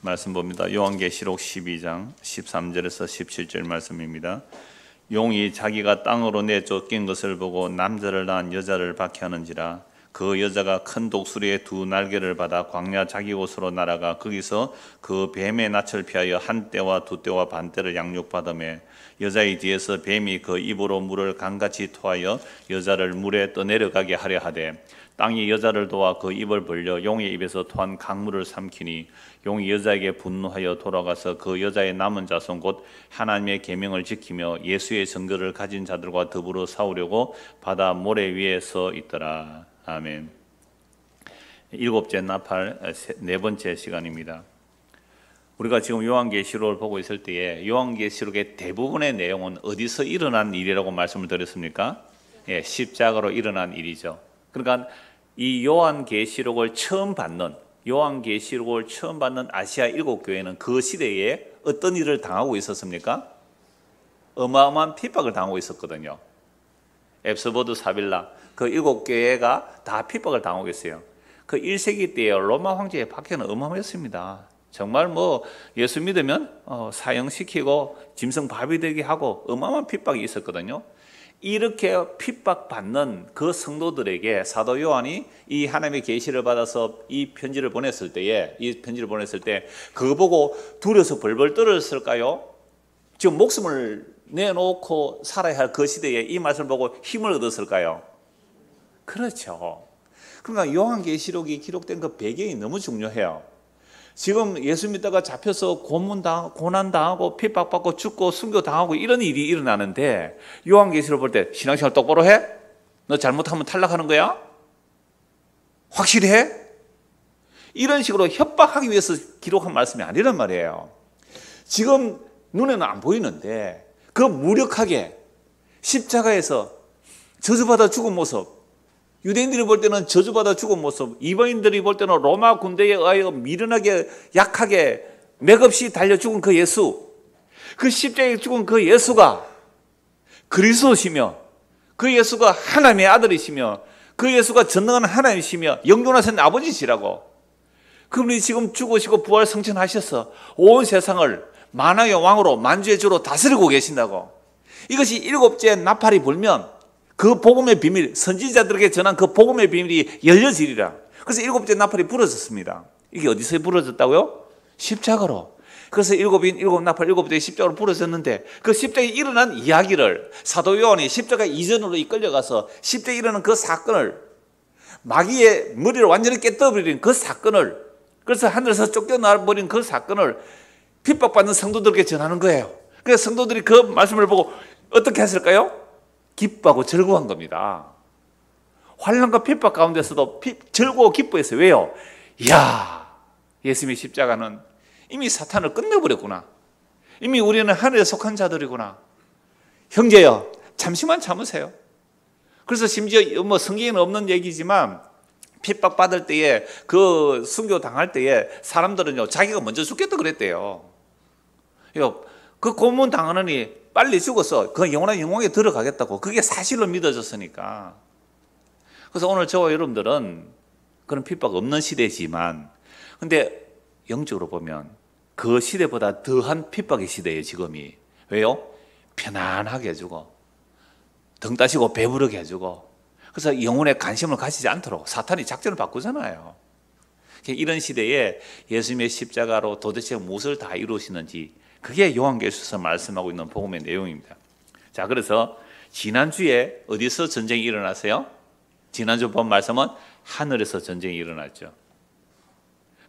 말씀 봅니다. 요한계시록 12장 13절에서 17절 말씀입니다. 용이 자기가 땅으로 내쫓긴 것을 보고 남자를 낳은 여자를 박해하는지라 그 여자가 큰 독수리의 두 날개를 받아 광야 자기 곳으로 날아가 거기서 그 뱀의 낯을 피하여 한 때와 두 때와 반 때를 양육받음에 여자의 뒤에서 뱀이 그 입으로 물을 강같이 토하여 여자를 물에 떠내려가게 하려 하되 땅이 여자를 도와 그 입을 벌려 용의 입에서 토한 강물을 삼키니 용이 여자에게 분노하여 돌아가서 그 여자의 남은 자손 곧 하나님의 계명을 지키며 예수의 증거를 가진 자들과 더불어 싸우려고 바다 모래 위에 서 있더라. 아멘. 일곱째 나팔 네 번째 시간입니다. 우리가 지금 요한계시록을 보고 있을 때에 요한계시록의 대부분의 내용은 어디서 일어난 일이라고 말씀을 드렸습니까? 예, 십자가로 일어난 일이죠. 그러니까 이 요한계시록을 처음 받는 요한계시록을 처음 받는 아시아 일곱 교회는 그 시대에 어떤 일을 당하고 있었습니까? 어마어마한 핍박을 당하고 있었거든요. 앱스보드 사빌라 그 일곱 교회가 다 핍박을 당하고 있어요. 그 1세기 때에 로마 황제의 박해는 어마어마했습니다. 정말 뭐 예수 믿으면 어, 사형시키고 짐승 밥이 되게 하고 어마어마한 핍박이 있었거든요. 이렇게 핍박받는 그 성도들에게 사도 요한이 이 하나님의 계시를 받아서 이 편지를 보냈을 때에 이 편지를 보냈을 때 그거 보고 두려서 벌벌 떨었을까요? 지금 목숨을 내놓고 살아야 할 그 시대에 이 말씀을 보고 힘을 얻었을까요? 그렇죠. 그러니까 요한계시록이 기록된 그 배경이 너무 중요해요. 지금 예수 믿다가 잡혀서 고문당고난당하고 핍박받고, 죽고, 순교당하고, 이런 일이 일어나는데, 요한계시록 볼 때, 신앙생활 똑바로 해? 너 잘못하면 탈락하는 거야? 확실히 해? 이런 식으로 협박하기 위해서 기록한 말씀이 아니란 말이에요. 지금 눈에는 안 보이는데, 그 무력하게 십자가에서 저주받아 죽은 모습, 유대인들이 볼 때는 저주받아 죽은 모습, 이방인들이 볼 때는 로마 군대에 의하여 미련하게 약하게 맥없이 달려 죽은 그 예수, 그 십자에 죽은 그 예수가 그리스도시며 그 예수가 하나님의 아들이시며 그 예수가 전능한 하나님이시며 영존하신 아버지시라고 그분이 지금 죽으시고 부활 성천하셔서 온 세상을 만왕의 왕으로 만주의 주로 다스리고 계신다고 이것이 일곱째 나팔이 불면 그 복음의 비밀, 선지자들에게 전한 그 복음의 비밀이 열려지리라. 그래서 일곱째 나팔이 부러졌습니다. 이게 어디서 부러졌다고요? 십자가로. 그래서 일곱인 일곱 나팔 일곱대의 십자가로 부러졌는데 그 십자가에 일어난 이야기를 사도 요한이 십자가 이전으로 이끌려가서 십자에 일어난 그 사건을 마귀의 머리를 완전히 깨뜨려버린 그 사건을 그래서 하늘에서 쫓겨나버린 그 사건을 핍박받는 성도들에게 전하는 거예요. 그래서 성도들이 그 말씀을 보고 어떻게 했을까요? 기뻐하고 즐거워한 겁니다. 환란과 핍박 가운데서도 즐거워 기뻐했어요. 왜요? 이야, 예수님의 십자가는 이미 사탄을 끝내버렸구나. 이미 우리는 하늘에 속한 자들이구나. 형제여, 잠시만 참으세요. 그래서 심지어 뭐 성경에는 없는 얘기지만 핍박 받을 때에 그 순교 당할 때에 사람들은요 자기가 먼저 죽겠다 그랬대요. 그 고문 당하느니 빨리 죽어서 그 영원한 영광에 들어가겠다고 그게 사실로 믿어졌으니까 그래서 오늘 저와 여러분들은 그런 핍박 없는 시대지만 근데 영적으로 보면 그 시대보다 더한 핍박의 시대예요 지금이 왜요? 편안하게 해주고 등 따시고 배부르게 해주고 그래서 영혼에 관심을 가지지 않도록 사탄이 작전을 바꾸잖아요 이런 시대에 예수님의 십자가로 도대체 무엇을 다 이루시는지 그게 요한계수에서 말씀하고 있는 복음의 내용입니다. 자, 그래서 지난주에 어디서 전쟁이 일어났어요? 지난주 본 말씀은 하늘에서 전쟁이 일어났죠.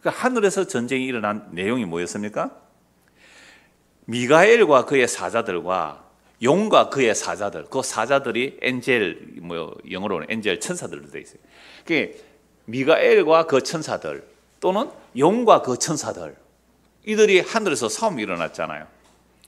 그 하늘에서 전쟁이 일어난 내용이 뭐였습니까? 미가엘과 그의 사자들과 용과 그의 사자들, 그 사자들이 엔젤, 뭐 영어로는 엔젤 천사들로 되어 있어요. 그 미가엘과 그 천사들 또는 용과 그 천사들 이들이 하늘에서 싸움이 일어났잖아요.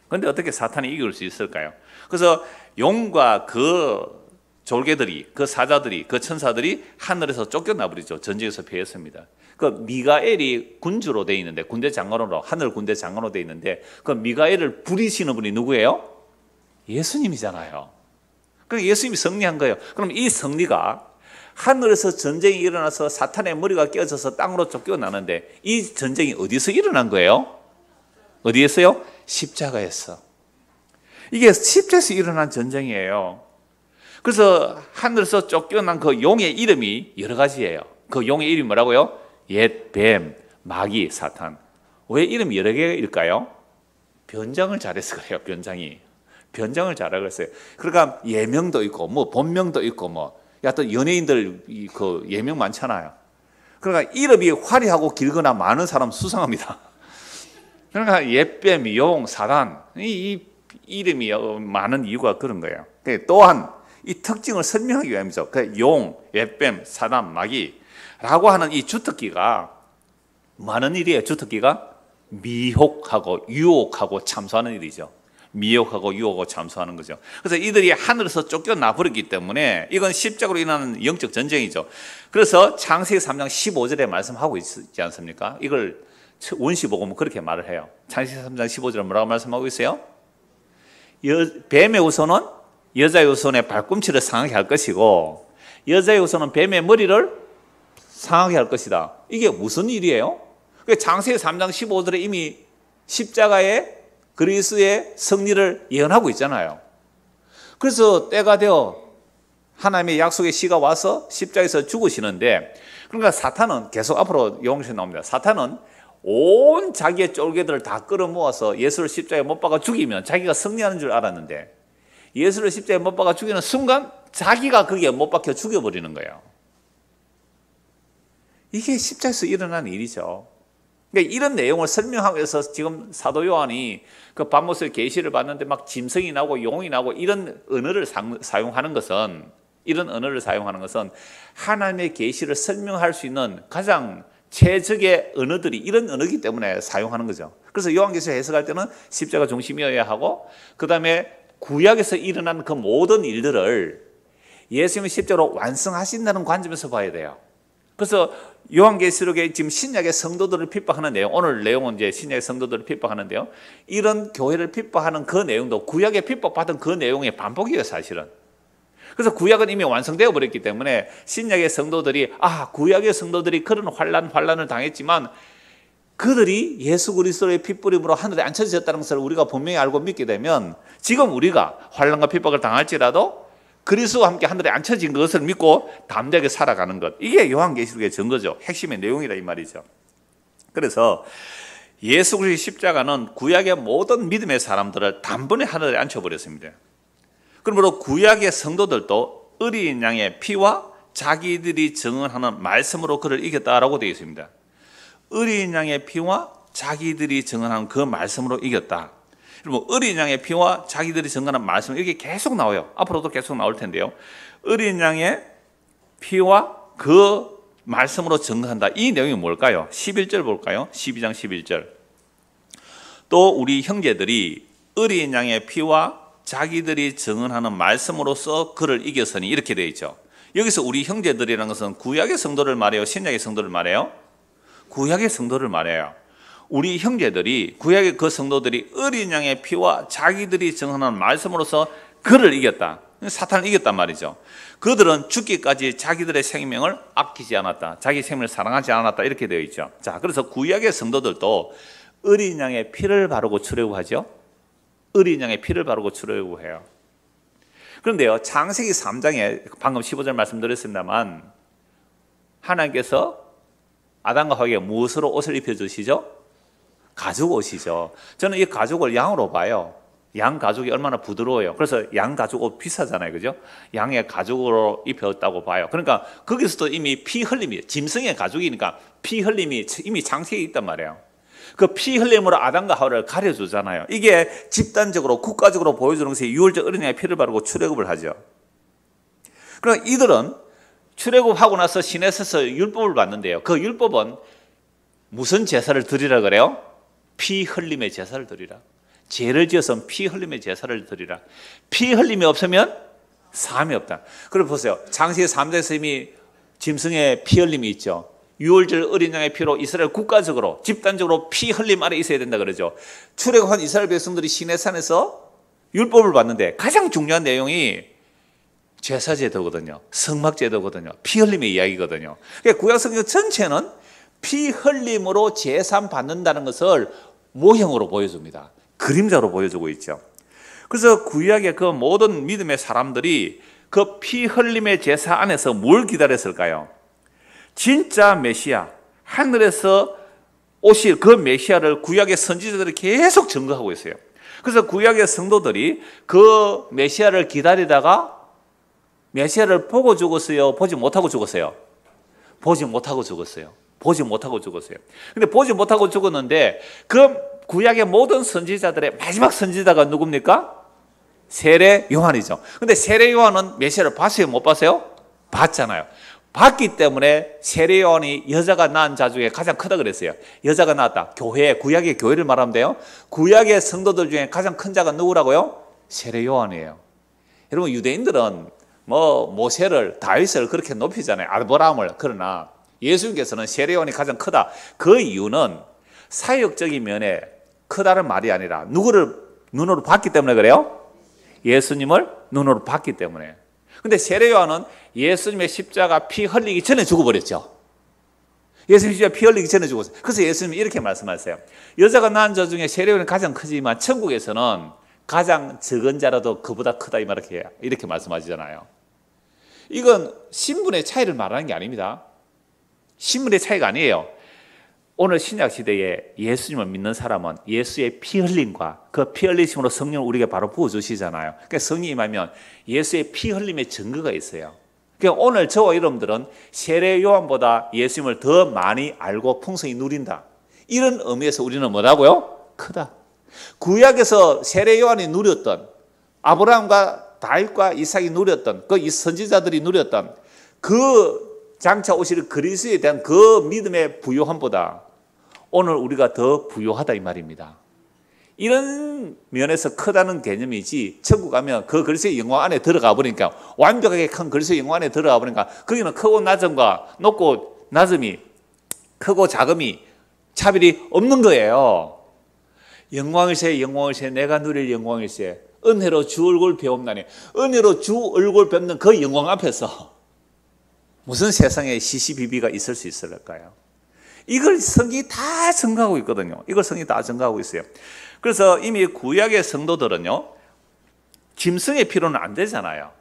그런데 어떻게 사탄이 이길 수 있을까요? 그래서 용과 그 졸개들이, 그 사자들이, 그 천사들이 하늘에서 쫓겨나 버리죠. 전쟁에서 피했습니다. 그 미가엘이 군주로 돼 있는데 군대 장관으로 하늘 군대 장관으로 돼 있는데 그 미가엘을 부리시는 분이 누구예요? 예수님이잖아요. 그 예수님이 승리한 거예요. 그럼 이 승리가 하늘에서 전쟁이 일어나서 사탄의 머리가 깨져서 땅으로 쫓겨나는데 이 전쟁이 어디서 일어난 거예요? 어디에서요? 십자가에서. 이게 십자에서 일어난 전쟁이에요. 그래서 하늘에서 쫓겨난 그 용의 이름이 여러 가지예요. 그 용의 이름이 뭐라고요? 옛, 뱀, 마귀, 사탄. 왜 이름이 여러 개일까요? 변장을 잘해서 그래요, 변장이. 변장을 잘하고 있어요. 그러니까 예명도 있고, 뭐, 본명도 있고, 뭐, 어떤 그러니까 연예인들 그 예명 많잖아요. 그러니까 이름이 화려하고 길거나 많은 사람 수상합니다. 그러니까 예뱀, 용, 사단 이, 이 이름이 어, 많은 이유가 그런 거예요. 그 또한 이 특징을 설명하기 위함이죠. 그 용, 예뱀, 사단, 마귀라고 하는 이 주특기가 많은 일이에요. 주특기가 미혹하고 유혹하고 참소하는 일이죠. 미혹하고 유혹하고 참소하는 거죠. 그래서 이들이 하늘에서 쫓겨나 버렸기 때문에 이건 십자가로 인한 영적 전쟁이죠. 그래서 창세기 3장 15절에 말씀하고 있지 않습니까? 이걸 원시 보고 은 그렇게 말을 해요. 창세기 3장 15절은 뭐라고 말씀하고 있어요? 여, 뱀의 우선은 여자의 우선의 발꿈치를 상하게 할 것이고 여자의 우선은 뱀의 머리를 상하게 할 것이다. 이게 무슨 일이에요? 그 장세 3장 15절에 이미 십자가에 그리스의 승리를 예언하고 있잖아요. 그래서 때가 되어 하나님의 약속의 시가 와서 십자에서 죽으시는데 그러니까 사탄은 계속 앞으로 영웅 나옵니다. 사탄은 온 자기의 쫄개들을 다 끌어모아서 예수를 십자에 못 박아 죽이면 자기가 승리하는 줄 알았는데 예수를 십자에 못 박아 죽이는 순간 자기가 거기에 못 박혀 죽여버리는 거예요. 이게 십자에서 일어난 일이죠. 그러니까 이런 내용을 설명하기 위해서 지금 사도 요한이 그 밤모스의 계시를 봤는데 막 짐승이 나고 용이 나고 이런 언어를 사용하는 것은 이런 언어를 사용하는 것은 하나님의 계시를 설명할 수 있는 가장 최적의 언어들이 이런 언어기 때문에 사용하는 거죠. 그래서 요한계시 해석할 때는 십자가 중심이어야 하고 그다음에 구약에서 일어난 그 모든 일들을 예수님이 십자로 완성하신다는 관점에서 봐야 돼요. 그래서 요한계시록에 지금 신약의 성도들을 핍박하는 내용, 오늘 내용은 이제 신약의 성도들을 핍박하는데요. 이런 교회를 핍박하는 그 내용도 구약에 핍박받은 그 내용의 반복이에요, 사실은. 그래서 구약은 이미 완성되어 버렸기 때문에 신약의 성도들이 아, 구약의 성도들이 그런 환란 환란을 당했지만 그들이 예수 그리스도의 핏부림으로 하늘에 앉혀졌다는 것을 우리가 분명히 알고 믿게 되면 지금 우리가 환란과 핍박을 당할지라도 그리스도와 함께 하늘에 앉혀진 것을 믿고 담대하게 살아가는 것. 이게 요한계시록의 증거죠. 핵심의 내용이다 이 말이죠. 그래서 예수 그리스도의 십자가는 구약의 모든 믿음의 사람들을 단번에 하늘에 앉혀버렸습니다. 그러므로 구약의 성도들도 어린 양의 피와 자기들이 증언하는 말씀으로 그를 이겼다라고 되어 있습니다. 어린 양의 피와 자기들이 증언한 그 말씀으로 이겼다. 여러분 뭐 어린 양의 피와 자기들이 전가한 말씀 이게 계속 나와요. 앞으로도 계속 나올 텐데요. 어린 양의 피와 그 말씀으로 증거한다. 이 내용이 뭘까요? 11절 볼까요? 12장 11절. 또 우리 형제들이 어린 양의 피와 자기들이 증언하는 말씀으로써 그를 이겼으니 이렇게 되어 있죠. 여기서 우리 형제들이라는 것은 구약의 성도를 말해요, 신약의 성도를 말해요? 구약의 성도를 말해요. 우리 형제들이 구약의 그 성도들이 어린 양의 피와 자기들이 정하는 말씀으로서 그를 이겼다. 사탄을 이겼단 말이죠. 그들은 죽기까지 자기들의 생명을 아끼지 않았다. 자기 생명을 사랑하지 않았다. 이렇게 되어 있죠. 자, 그래서 구약의 성도들도 어린 양의 피를 바르고 추려고 하죠. 어린 양의 피를 바르고 추려고 해요. 그런데요, 창세기 3장에 방금 15절 말씀드렸습니다만 하나님께서 아담과 하와에게 무엇으로 옷을 입혀 주시죠? 가족 옷이죠. 저는 이가족을 양으로 봐요. 양가족이 얼마나 부드러워요. 그래서 양가족옷 비싸잖아요. 그죠? 양의 가족으로 입혔다고 봐요. 그러니까 거기서도 이미 피 흘림이, 짐승의 가족이니까피 흘림이 이미 장치에 있단 말이에요. 그 피 흘림으로 아담과 하와를 가려주잖아요. 이게 집단적으로, 국가적으로 보여주는 것이 유월적 어린이의 피를 바르고 출애굽을 하죠. 그럼 이들은 출애굽하고 나서 시내에서 율법을 받는데요. 그 율법은 무슨 제사를 드리라 그래요? 피 흘림의 제사를 드리라. 죄를 지어서 피 흘림의 제사를 드리라. 피 흘림이 없으면 사함이 없다. 그럼 보세요. 장세기 3장에서 이미 짐승의 피 흘림이 있죠. 유월절 어린 양의 피로 이스라엘 국가적으로 집단적으로 피 흘림 아래 있어야 된다 그러죠. 출애굽한 이스라엘 백성들이 시내산에서 율법을 받는데 가장 중요한 내용이 제사 제도거든요. 성막 제도거든요. 피 흘림의 이야기거든요. 그러니까 구약 성경 전체는 피 흘림으로 재산 받는다는 것을 모형으로 보여줍니다. 그림자로 보여주고 있죠. 그래서 구약의 그 모든 믿음의 사람들이 그 피 흘림의 제사 안에서 뭘 기다렸을까요? 진짜 메시아, 하늘에서 오실 그 메시아를 구약의 선지자들이 계속 증거하고 있어요. 그래서 구약의 성도들이 그 메시아를 기다리다가 메시아를 보고 죽었어요? 보지 못하고 죽었어요? 보지 못하고 죽었어요. 보지 못하고 죽었어요. 근데 보지 못하고 죽었는데 그 구약의 모든 선지자들의 마지막 선지자가 누굽니까? 세례 요한이죠. 근데 세례 요한은 메시아를 봤어요, 못 봤어요? 봤잖아요. 봤기 때문에 세례 요한이 여자가 낳은 자 중에 가장 크다 그랬어요. 여자가 낳았다. 교회, 구약의 교회를 말하면 돼요. 구약의 성도들 중에 가장 큰 자가 누구라고요? 세례 요한이에요. 여러분 유대인들은 뭐 모세를 다윗을 그렇게 높이잖아요. 아브라함을 그러나 예수님께서는 세례원이 가장 크다. 그 이유는 사역적인 면에 크다는 말이 아니라 누구를 눈으로 봤기 때문에 그래요? 예수님을 눈으로 봤기 때문에. 근데 세례요한은 예수님의 십자가 피 흘리기 전에 죽어버렸죠. 예수님 십자가 피 흘리기 전에 죽었어요. 그래서 예수님이 이렇게 말씀하세요. 여자가 낳은 자 중에 세례요한이 가장 크지만 천국에서는 가장 적은 자라도 그보다 크다 이 말이렇게 이렇게 말씀하시잖아요. 이건 신분의 차이를 말하는 게 아닙니다. 신문의 차이가 아니에요. 오늘 신약 시대에 예수님을 믿는 사람은 예수의 피 흘림과 그 피 흘리심으로 성령을 우리에게 바로 부어 주시잖아요. 그러니까 성령이 임하면 예수의 피 흘림의 증거가 있어요. 그러니까 오늘 저와 여러분들은 세례 요한보다 예수님을 더 많이 알고 풍성히 누린다. 이런 의미에서 우리는 뭐라고요? 크다. 구약에서 세례 요한이 누렸던 아브라함과 다윗과 이삭이 누렸던 그 선지자들이 누렸던 그 장차 오실 그리스에 대한 그 믿음의 부요함보다 오늘 우리가 더 부요하다 이 말입니다. 이런 면에서 크다는 개념이지 천국 가면 그 그리스의 영광 안에 들어가 보니까 완벽하게 큰 그리스의 영광 안에 들어가 보니까 거기는 크고 낮은과 높고 낮음이 크고 작음이 차별이 없는 거예요. 영광일세 영광일세 내가 누릴 영광일세 은혜로 주 얼굴 배움나니 은혜로 주 얼굴 뵙는 그 영광 앞에서 무슨 세상에 시시비비가 있을 수 있을까요? 이걸 성이다 증거하고 있거든요. 이걸 성이다 증거하고 있어요. 그래서 이미 구약의 성도들은요. 짐승의 피로는 안 되잖아요.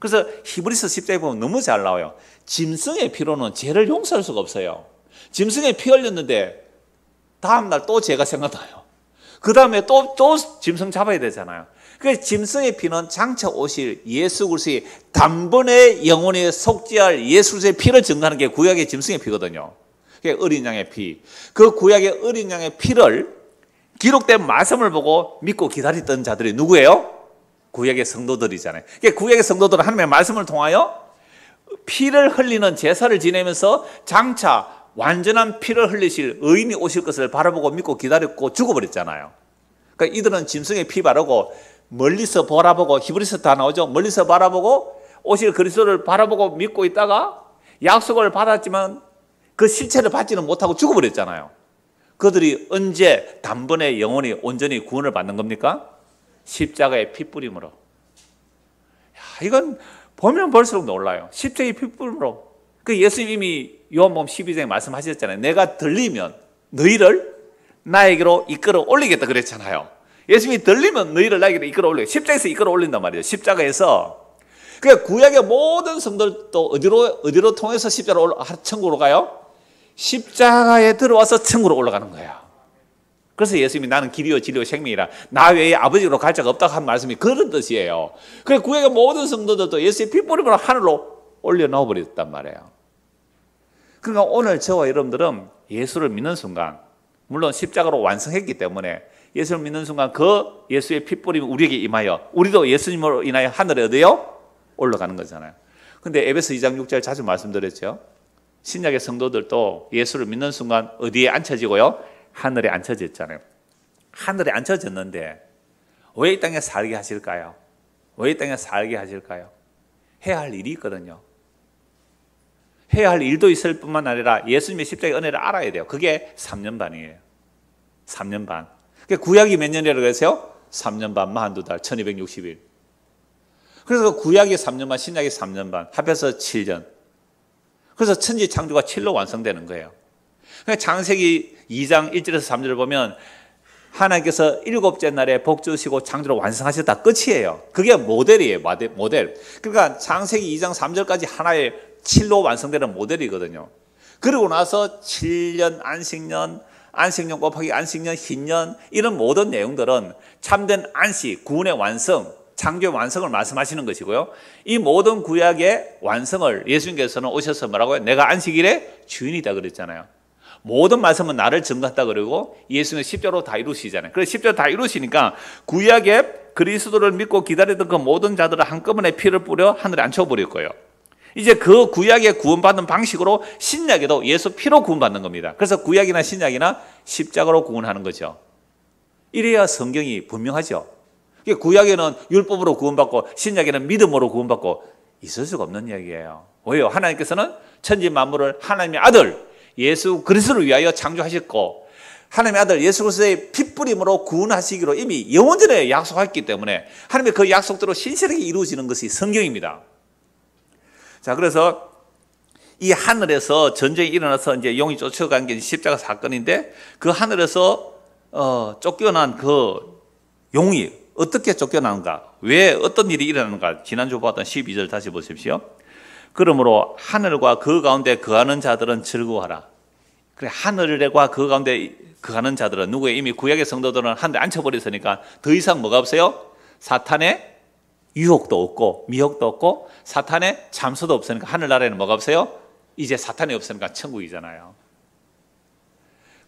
그래서 히브리서 10장에 보면 너무 잘 나와요. 짐승의 피로는 죄를 용서할 수가 없어요. 짐승의 피 흘렸는데 다음날 또 죄가 생각나요. 그 다음에 또, 또 짐승 잡아야 되잖아요. 그래서 짐승의 피는 장차 오실 예수 그리스도의 단번에 영혼에 속죄할 예수 그의 피를 증거하는 게 구약의 짐승의 피거든요. 그게 어린 양의 피. 그 구약의 어린 양의 피를 기록된 말씀을 보고 믿고 기다리던 자들이 누구예요? 구약의 성도들이잖아요. 그러니까 구약의 성도들은 하나님의 말씀을 통하여 피를 흘리는 제사를 지내면서 장차 완전한 피를 흘리실 의인이 오실 것을 바라보고 믿고 기다렸고 죽어버렸잖아요. 그러니까 이들은 짐승의 피 바르고 멀리서 바라보고 히브리서 다 나오죠. 멀리서 바라보고 오실 그리스도를 바라보고 믿고 있다가 약속을 받았지만 그 실체를 받지는 못하고 죽어버렸잖아요. 그들이 언제 단번에 영원히 온전히 구원을 받는 겁니까? 십자가의 핏뿌림으로. 야, 이건 보면 볼수록 놀라요. 십자의 핏뿌림으로. 그 예수님이 요한복음 12장에 말씀하셨잖아요. 내가 들리면 너희를 나에게로 이끌어 올리겠다 그랬잖아요. 예수님이 들리면 너희를 나에게 이끌어 올려. 십자에서 이끌어 올린단 말이에요. 십자가에서. 그러니까 구약의 모든 성들도 어디로, 어디로 통해서 십자로 올라, 천국으로 가요? 십자가에 들어와서 천국으로 올라가는 거예요. 그래서 예수님이 나는 길이요 진리요 생명이라 나 외에 아버지로 갈 자가 없다고 한 말씀이 그런 뜻이에요. 그래 구약의 모든 성들도 예수의 핏뿌림으로 하늘로 올려 넣어 버렸단 말이에요. 그러니까 오늘 저와 여러분들은 예수를 믿는 순간 물론 십자가로 완성했기 때문에 예수를 믿는 순간 그 예수의 핏뿌림이 우리에게 임하여 우리도 예수님으로 인하여 하늘에 어디요? 올라가는 거잖아요. 근데 에베소 2장 6절 자주 말씀드렸죠. 신약의 성도들도 예수를 믿는 순간 어디에 앉혀지고요? 하늘에 앉혀졌잖아요. 하늘에 앉혀졌는데 왜 이 땅에 살게 하실까요? 왜 이 땅에 살게 하실까요? 해야 할 일이 있거든요. 해야 할 일도 있을 뿐만 아니라 예수님의 십자가의 은혜를 알아야 돼요. 그게 3년 반이에요. 3년 반. 그게 구약이 몇 년이라고 그랬어요? 3년 반만 두 달, 1260일. 그래서 그 구약이 3년 반, 신약이 3년 반, 합해서 7년. 그래서 천지 창조가 7로 완성되는 거예요. 그러니까 장세기 2장 1절에서 3절을 보면 하나님께서 일곱째 날에 복 주시고 창조를 완성하셨다 끝이에요. 그게 모델이에요. 모델. 그러니까 장세기 2장 3절까지 하나의 7로 완성되는 모델이거든요. 그러고 나서 7년 안식년 안식년 곱하기 안식년 신년 이런 모든 내용들은 참된 안식, 구원의 완성, 창조의 완성을 말씀하시는 것이고요. 이 모든 구약의 완성을 예수님께서는 오셔서 뭐라고요? 내가 안식일의 주인이다 그랬잖아요. 모든 말씀은 나를 증거한다 그러고 예수는 십자로 다 이루시잖아요. 그래서 십자로 다 이루시니까 구약의 그리스도를 믿고 기다리던 그 모든 자들을 한꺼번에 피를 뿌려 하늘에 앉혀버릴 거예요. 이제 그 구약에 구원받는 방식으로 신약에도 예수 피로 구원받는 겁니다. 그래서 구약이나 신약이나 십자가로 구원하는 거죠. 이래야 성경이 분명하죠. 구약에는 율법으로 구원받고 신약에는 믿음으로 구원받고 있을 수가 없는 이야기예요. 왜요? 하나님께서는 천지 만물을 하나님의 아들 예수 그리스도를 위하여 창조하셨고 하나님의 아들 예수 그리스도의 핏부림으로 구원하시기로 이미 영원전에 약속했기 때문에 하나님의 그 약속대로 신실하게 이루어지는 것이 성경입니다. 자, 그래서 이 하늘에서 전쟁이 일어나서 이제 용이 쫓아간 게 십자가 사건인데 그 하늘에서 어, 쫓겨난 그 용이 어떻게 쫓겨나는가? 왜 어떤 일이 일어나는가? 지난주 봤던 12절 다시 보십시오. 그러므로 하늘과 그 가운데 그하는 자들은 즐거워하라. 그래 하늘과 그 가운데 그하는 자들은 누구의 이미 구약의 성도들은 한 대 앉혀버렸으니까 더 이상 뭐가 없어요? 사탄의 유혹도 없고 미혹도 없고 사탄의 잠수도 없으니까 하늘나라에는 뭐가 없어요? 이제 사탄이 없으니까 천국이잖아요.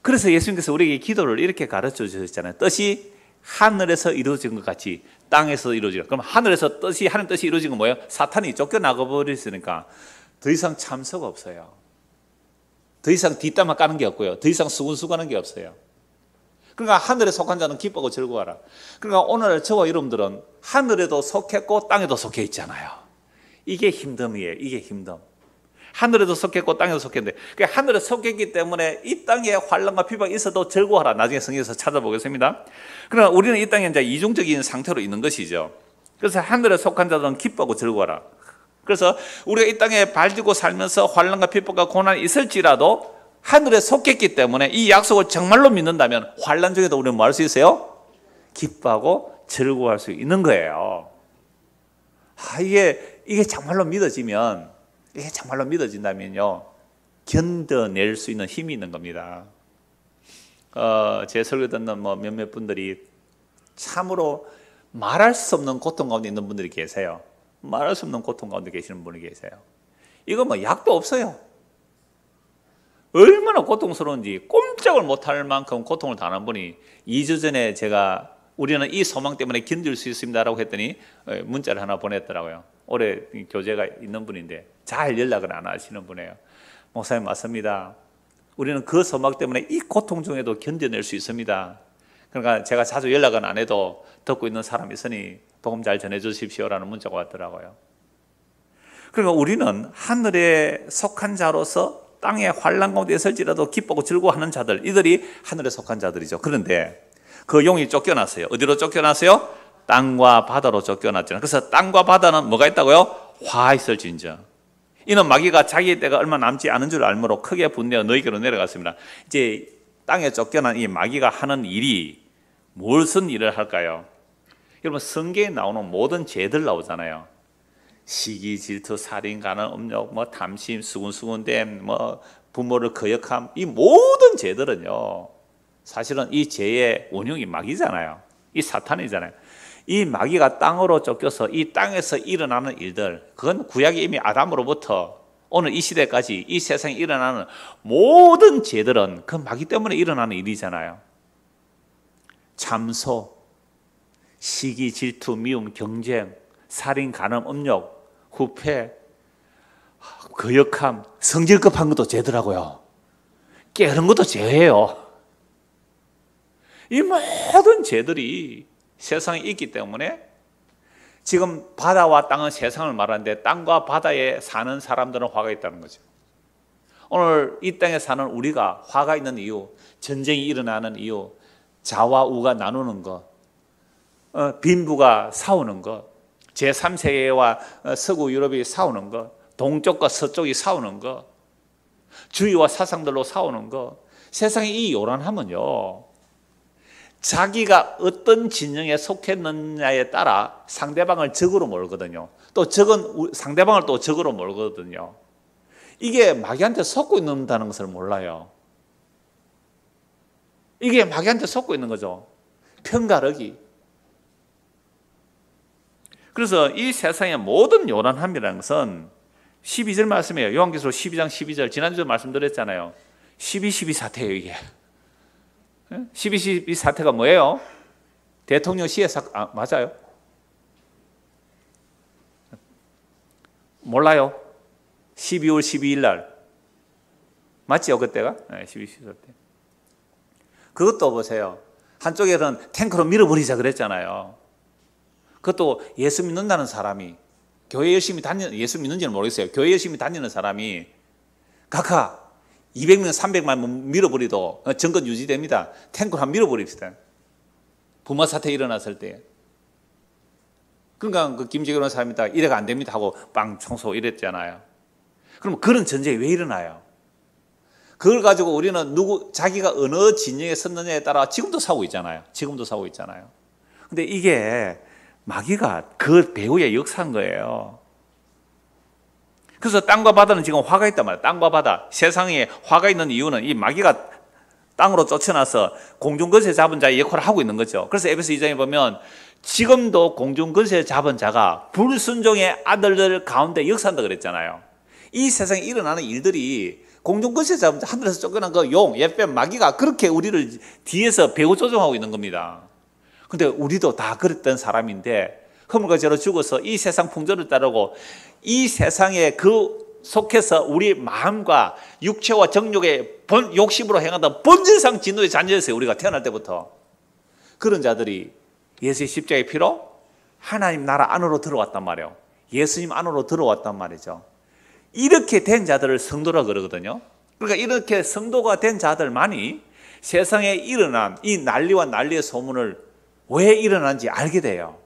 그래서 예수님께서 우리에게 기도를 이렇게 가르쳐 주셨잖아요. 뜻이 하늘에서 이루어진 것 같이 땅에서 이루어지라. 그럼 하늘에서 뜻이 하늘 뜻이 이루어진 건 뭐예요? 사탄이 쫓겨나가 버렸으니까 더 이상 참석 없어요. 더 이상 뒷담화 까는 게 없고요. 더 이상 수군수군는게 없어요. 그러니까 하늘에 속한 자는 기뻐하고 즐거워하라. 그러니까 오늘 저와 여러분들은 하늘에도 속했고 땅에도 속해 있잖아요. 이게 힘듦이에요. 이게 힘듦. 하늘에도 속했고 땅에도 속했는데 그 하늘에 속했기 때문에 이 땅에 환란과 비방이 있어도 즐거워하라. 나중에 성경에서 찾아보겠습니다. 그러나 우리는 이 땅에 이제 이중적인 상태로 있는 것이죠. 그래서 하늘에 속한 자들은 기뻐하고 즐거워하라. 그래서 우리가 이 땅에 발디고 살면서 환란과 비법과 고난이 있을지라도 하늘에 속했기 때문에 이 약속을 정말로 믿는다면 환란 중에도 우리는 뭐 할 수 있어요? 기뻐하고 즐거워할 수 있는 거예요. 아, 이게 이게 정말로 믿어지면 이게 정말로 믿어진다면요. 견뎌낼 수 있는 힘이 있는 겁니다. 어, 제 설교 듣는 뭐 몇몇 분들이 참으로 말할 수 없는 고통 가운데 있는 분들이 계세요. 말할 수 없는 고통 가운데 계시는 분이 계세요. 이거 뭐 약도 없어요. 얼마나 고통스러운지 꼼짝을 못할 만큼 고통을 당한 분이 2주 전에 제가 우리는 이 소망 때문에 견딜 수 있습니다라고 했더니 어, 문자를 하나 보냈더라고요. 올해 교제가 있는 분인데 잘 연락을 안 하시는 분이에요. 목사님 맞습니다. 우리는 그 소망 때문에 이 고통 중에도 견뎌낼 수 있습니다. 그러니까 제가 자주 연락은 안 해도 듣고 있는 사람이 있으니 복음 잘 전해주십시오라는 문자가 왔더라고요. 그러니까 우리는 하늘에 속한 자로서 땅에 환란 가운데 있을지라도 기뻐하고 즐거워하는 자들 이들이 하늘에 속한 자들이죠. 그런데 그 용이 쫓겨났어요. 어디로 쫓겨났어요? 땅과 바다로 쫓겨났잖아요. 그래서 땅과 바다는 뭐가 있다고요? 화 있을진저. 이는 마귀가 자기의 때가 얼마 남지 않은 줄 알므로 크게 분내어 너희에게로 내려갔습니다. 이제 땅에 쫓겨난 이 마귀가 하는 일이 무슨 일을 할까요? 여러분 성계에 나오는 모든 죄들 나오잖아요. 시기, 질투, 살인, 가난, 음욕, 뭐 탐심, 수군수군됨, 뭐 부모를 거역함 이 모든 죄들은요 사실은 이 죄의 운영이 마귀잖아요. 이 사탄이잖아요. 이 마귀가 땅으로 쫓겨서 이 땅에서 일어나는 일들 그건 구약이 이미 아담으로부터 오늘 이 시대까지 이 세상에 일어나는 모든 죄들은 그 마귀 때문에 일어나는 일이잖아요. 참소, 시기, 질투, 미움, 경쟁, 살인, 간음, 음욕 구패 거역함, 성질급한 것도 죄더라고요. 깨는 것도 죄예요. 이 모든 죄들이 세상에 있기 때문에 지금 바다와 땅은 세상을 말하는데 땅과 바다에 사는 사람들은 화가 있다는 거죠. 오늘 이 땅에 사는 우리가 화가 있는 이유, 전쟁이 일어나는 이유, 자와 우가 나누는 것, 어, 빈부가 싸우는 것, 제3세계와 어, 서구 유럽이 싸우는 것, 동쪽과 서쪽이 싸우는 것, 주의와 사상들로 싸우는 것, 세상에 이요란함은요 자기가 어떤 진영에 속했느냐에 따라 상대방을 적으로 몰거든요. 또 적은 상대방을 또 적으로 몰거든요. 이게 마귀한테 속고 있는다는 것을 몰라요. 이게 마귀한테 속고 있는 거죠. 편가르기. 그래서 이 세상의 모든 요란함이라는 것은 12절 말씀이에요. 요한계시록 12장 12절 지난주에 말씀드렸잖아요. 12, 12 사태예요 이게. 12, 12 사태가 뭐예요? 대통령 시해 사 아, 맞아요? 몰라요. 12월 12일 날 맞지요 그때가? 네, 12, 12월 때. 그것도 보세요. 한쪽에는 탱크로 밀어버리자 그랬잖아요. 그것도 예수 믿는다는 사람이 교회 열심히 다니는 예수 믿는지는 모르겠어요. 교회 열심히 다니는 사람이 각하 200명, 300만 밀어버리도 정권 어, 유지됩니다. 탱크를 한 밀어버립시다. 부마 사태 일어났을 때. 그러니까 그김재규는 사람이 딱 이래가 안 됩니다 하고 빵 청소 이랬잖아요. 그럼 그런 전쟁이 왜 일어나요? 그걸 가지고 우리는 누구 자기가 어느 진영에 섰느냐에 따라 지금도 사고 있잖아요. 지금도 사고 있잖아요. 근데 이게 마귀가 그배후에 역사인 거예요. 그래서 땅과 바다는 지금 화가 있단 말이에요. 땅과 바다. 세상에 화가 있는 이유는 이 마귀가 땅으로 쫓아나서 공중근세 잡은 자의 역할을 하고 있는 거죠. 그래서 에베소 2장에 보면 지금도 공중근세 잡은 자가 불순종의 아들들 가운데 역사한다 그랬잖아요. 이 세상에 일어나는 일들이 공중근세 잡은 자, 하늘에서 쫓겨난 그 용, 옛뱀, 마귀가 그렇게 우리를 뒤에서 배후 조종하고 있는 겁니다. 근데 우리도 다 그랬던 사람인데 허물과 죄로 죽어서 이 세상 풍조를 따르고 이 세상에 그 속해서 우리 마음과 육체와 정욕의 본, 욕심으로 행하던 본질상 진노의 잔재였어요 우리가 태어날 때부터. 그런 자들이 예수의 십자의 피로 하나님 나라 안으로 들어왔단 말이에요. 예수님 안으로 들어왔단 말이죠. 이렇게 된 자들을 성도라 그러거든요. 그러니까 이렇게 성도가 된 자들만이 세상에 일어난 이 난리와 난리의 소문을 왜 일어난지 알게 돼요.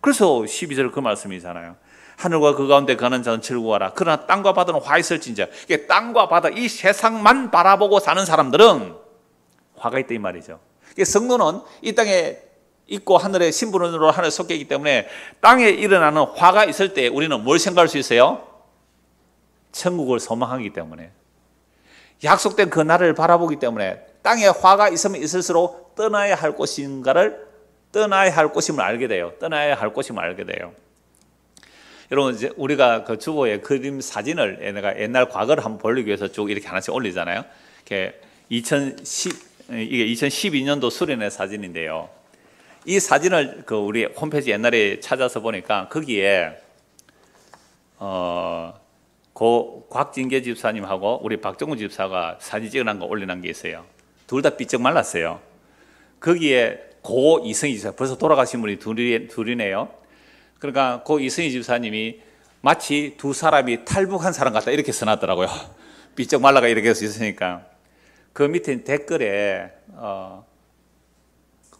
그래서 12절 그 말씀이잖아요. 하늘과 그 가운데 가는 자는 즐거워라. 그러나 땅과 바다는 화 있을진저. 이게 땅과 바다 이 세상만 바라보고 사는 사람들은 화가 있다 이 말이죠. 성도는 이 땅에 있고 하늘에 신부으로 하늘 속해 있기 때문에 땅에 일어나는 화가 있을 때 우리는 뭘 생각할 수 있어요? 천국을 소망하기 때문에 약속된 그 날을 바라보기 때문에 땅에 화가 있으면 있을수록 떠나야 할 곳인가를 떠나야 할 곳임을 알게 돼요. 떠나야 할 곳임을 알게 돼요. 여러분 이제 우리가 그주보에 그림 사진을 내가 옛날 과거를 한번 보기 위해서 쭉 이렇게 하나씩 올리잖아요. 이게2010 이게 2012년도 수련의 사진인데요. 이 사진을 그 우리 홈페이지 옛날에 찾아서 보니까 거기에 어, 고 곽진계 집사님하고 우리 박정우 집사가 사진 찍어난 거 올려놓은 게 있어요. 둘 다 삐쩍 말랐어요. 거기에 고 이승희 집사 벌써 돌아가신 분이 둘이, 둘이네요. 그러니까 고 이승희 집사님이 마치 두 사람이 탈북한 사람 같다 이렇게 써놨더라고요. 삐쩍 말라가 이렇게 써 있으니까 그 밑에 댓글에 어,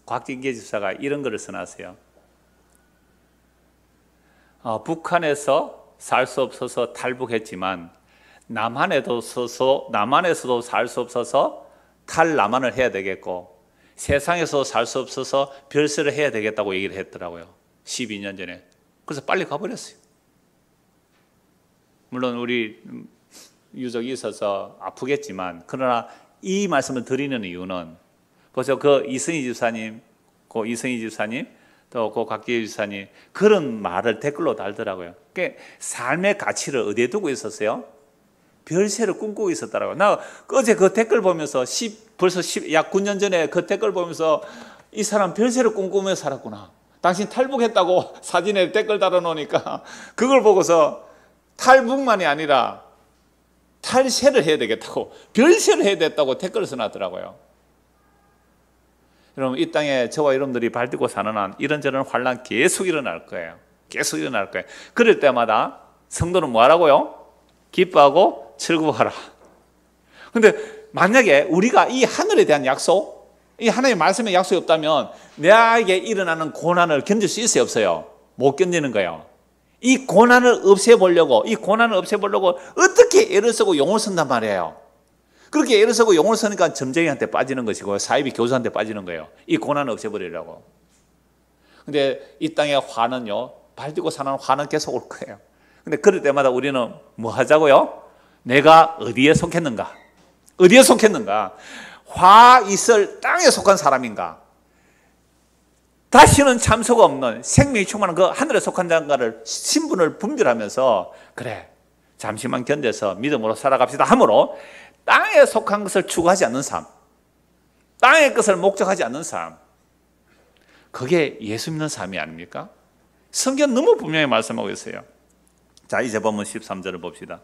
곽진계 집사가 이런 글을 써놨어요. 어, 북한에서 살 수 없어서 탈북했지만 남한에도 서서 남한에서도 살 수 없어서 탈남한을 해야 되겠고 세상에서 살 수 없어서 별세를 해야 되겠다고 얘기를 했더라고요. 12년 전에. 그래서 빨리 가버렸어요. 물론 우리 유족이 있어서 아프겠지만, 그러나 이 말씀을 드리는 이유는, 그래서 그 이승희 집사님, 그 이승희 집사님, 또그 곽기혜 집사님, 그런 말을 댓글로 달더라고요. 그러 삶의 가치를 어디에 두고 있었어요? 별세를 꿈꾸고 있었더라고요. 나 어제 그 댓글 보면서 10, 벌써 10, 약 9년 전에 그 댓글 보면서 이 사람 별세를 꿈꾸며 살았구나. 당신 탈북했다고 사진에 댓글 달아놓으니까 그걸 보고서 탈북만이 아니라 탈세를 해야 되겠다고 별세를 해야 됐다고 댓글을 써놨더라고요. 여러분 이 땅에 저와 여러분들이 발디고 사는 한 이런저런 환란 계속 일어날 거예요. 계속 일어날 거예요. 그럴 때마다 성도는 뭐하라고요? 기뻐하고 즐거워하라. 근데 만약에 우리가 이 하늘에 대한 약속, 이 하나님의 말씀의 약속이 없다면 내게 일어나는 고난을 견딜 수 있어요, 없어요? 못 견디는 거예요. 이 고난을 없애보려고, 이 고난을 없애보려고 어떻게 애를 쓰고 용을 쓴단 말이에요. 그렇게 애를 쓰고 용을 쓰니까 점쟁이한테 빠지는 것이고 사이비 교수한테 빠지는 거예요. 이 고난을 없애버리려고. 근데 이 땅의 화는요, 발디고 사는 화는 계속 올 거예요. 근데 그럴 때마다 우리는 뭐 하자고요? 내가 어디에 속했는가? 어디에 속했는가? 화 있을 땅에 속한 사람인가? 다시는 참소가 없는 생명이 충만한 그 하늘에 속한 자인가를 신분을 분별하면서 그래 잠시만 견뎌서 믿음으로 살아갑시다 함으로 땅에 속한 것을 추구하지 않는 삶 땅의 것을 목적하지 않는 삶 그게 예수 믿는 삶이 아닙니까? 성경 너무 분명히 말씀하고 있어요 자 이제 보면 13절을 봅시다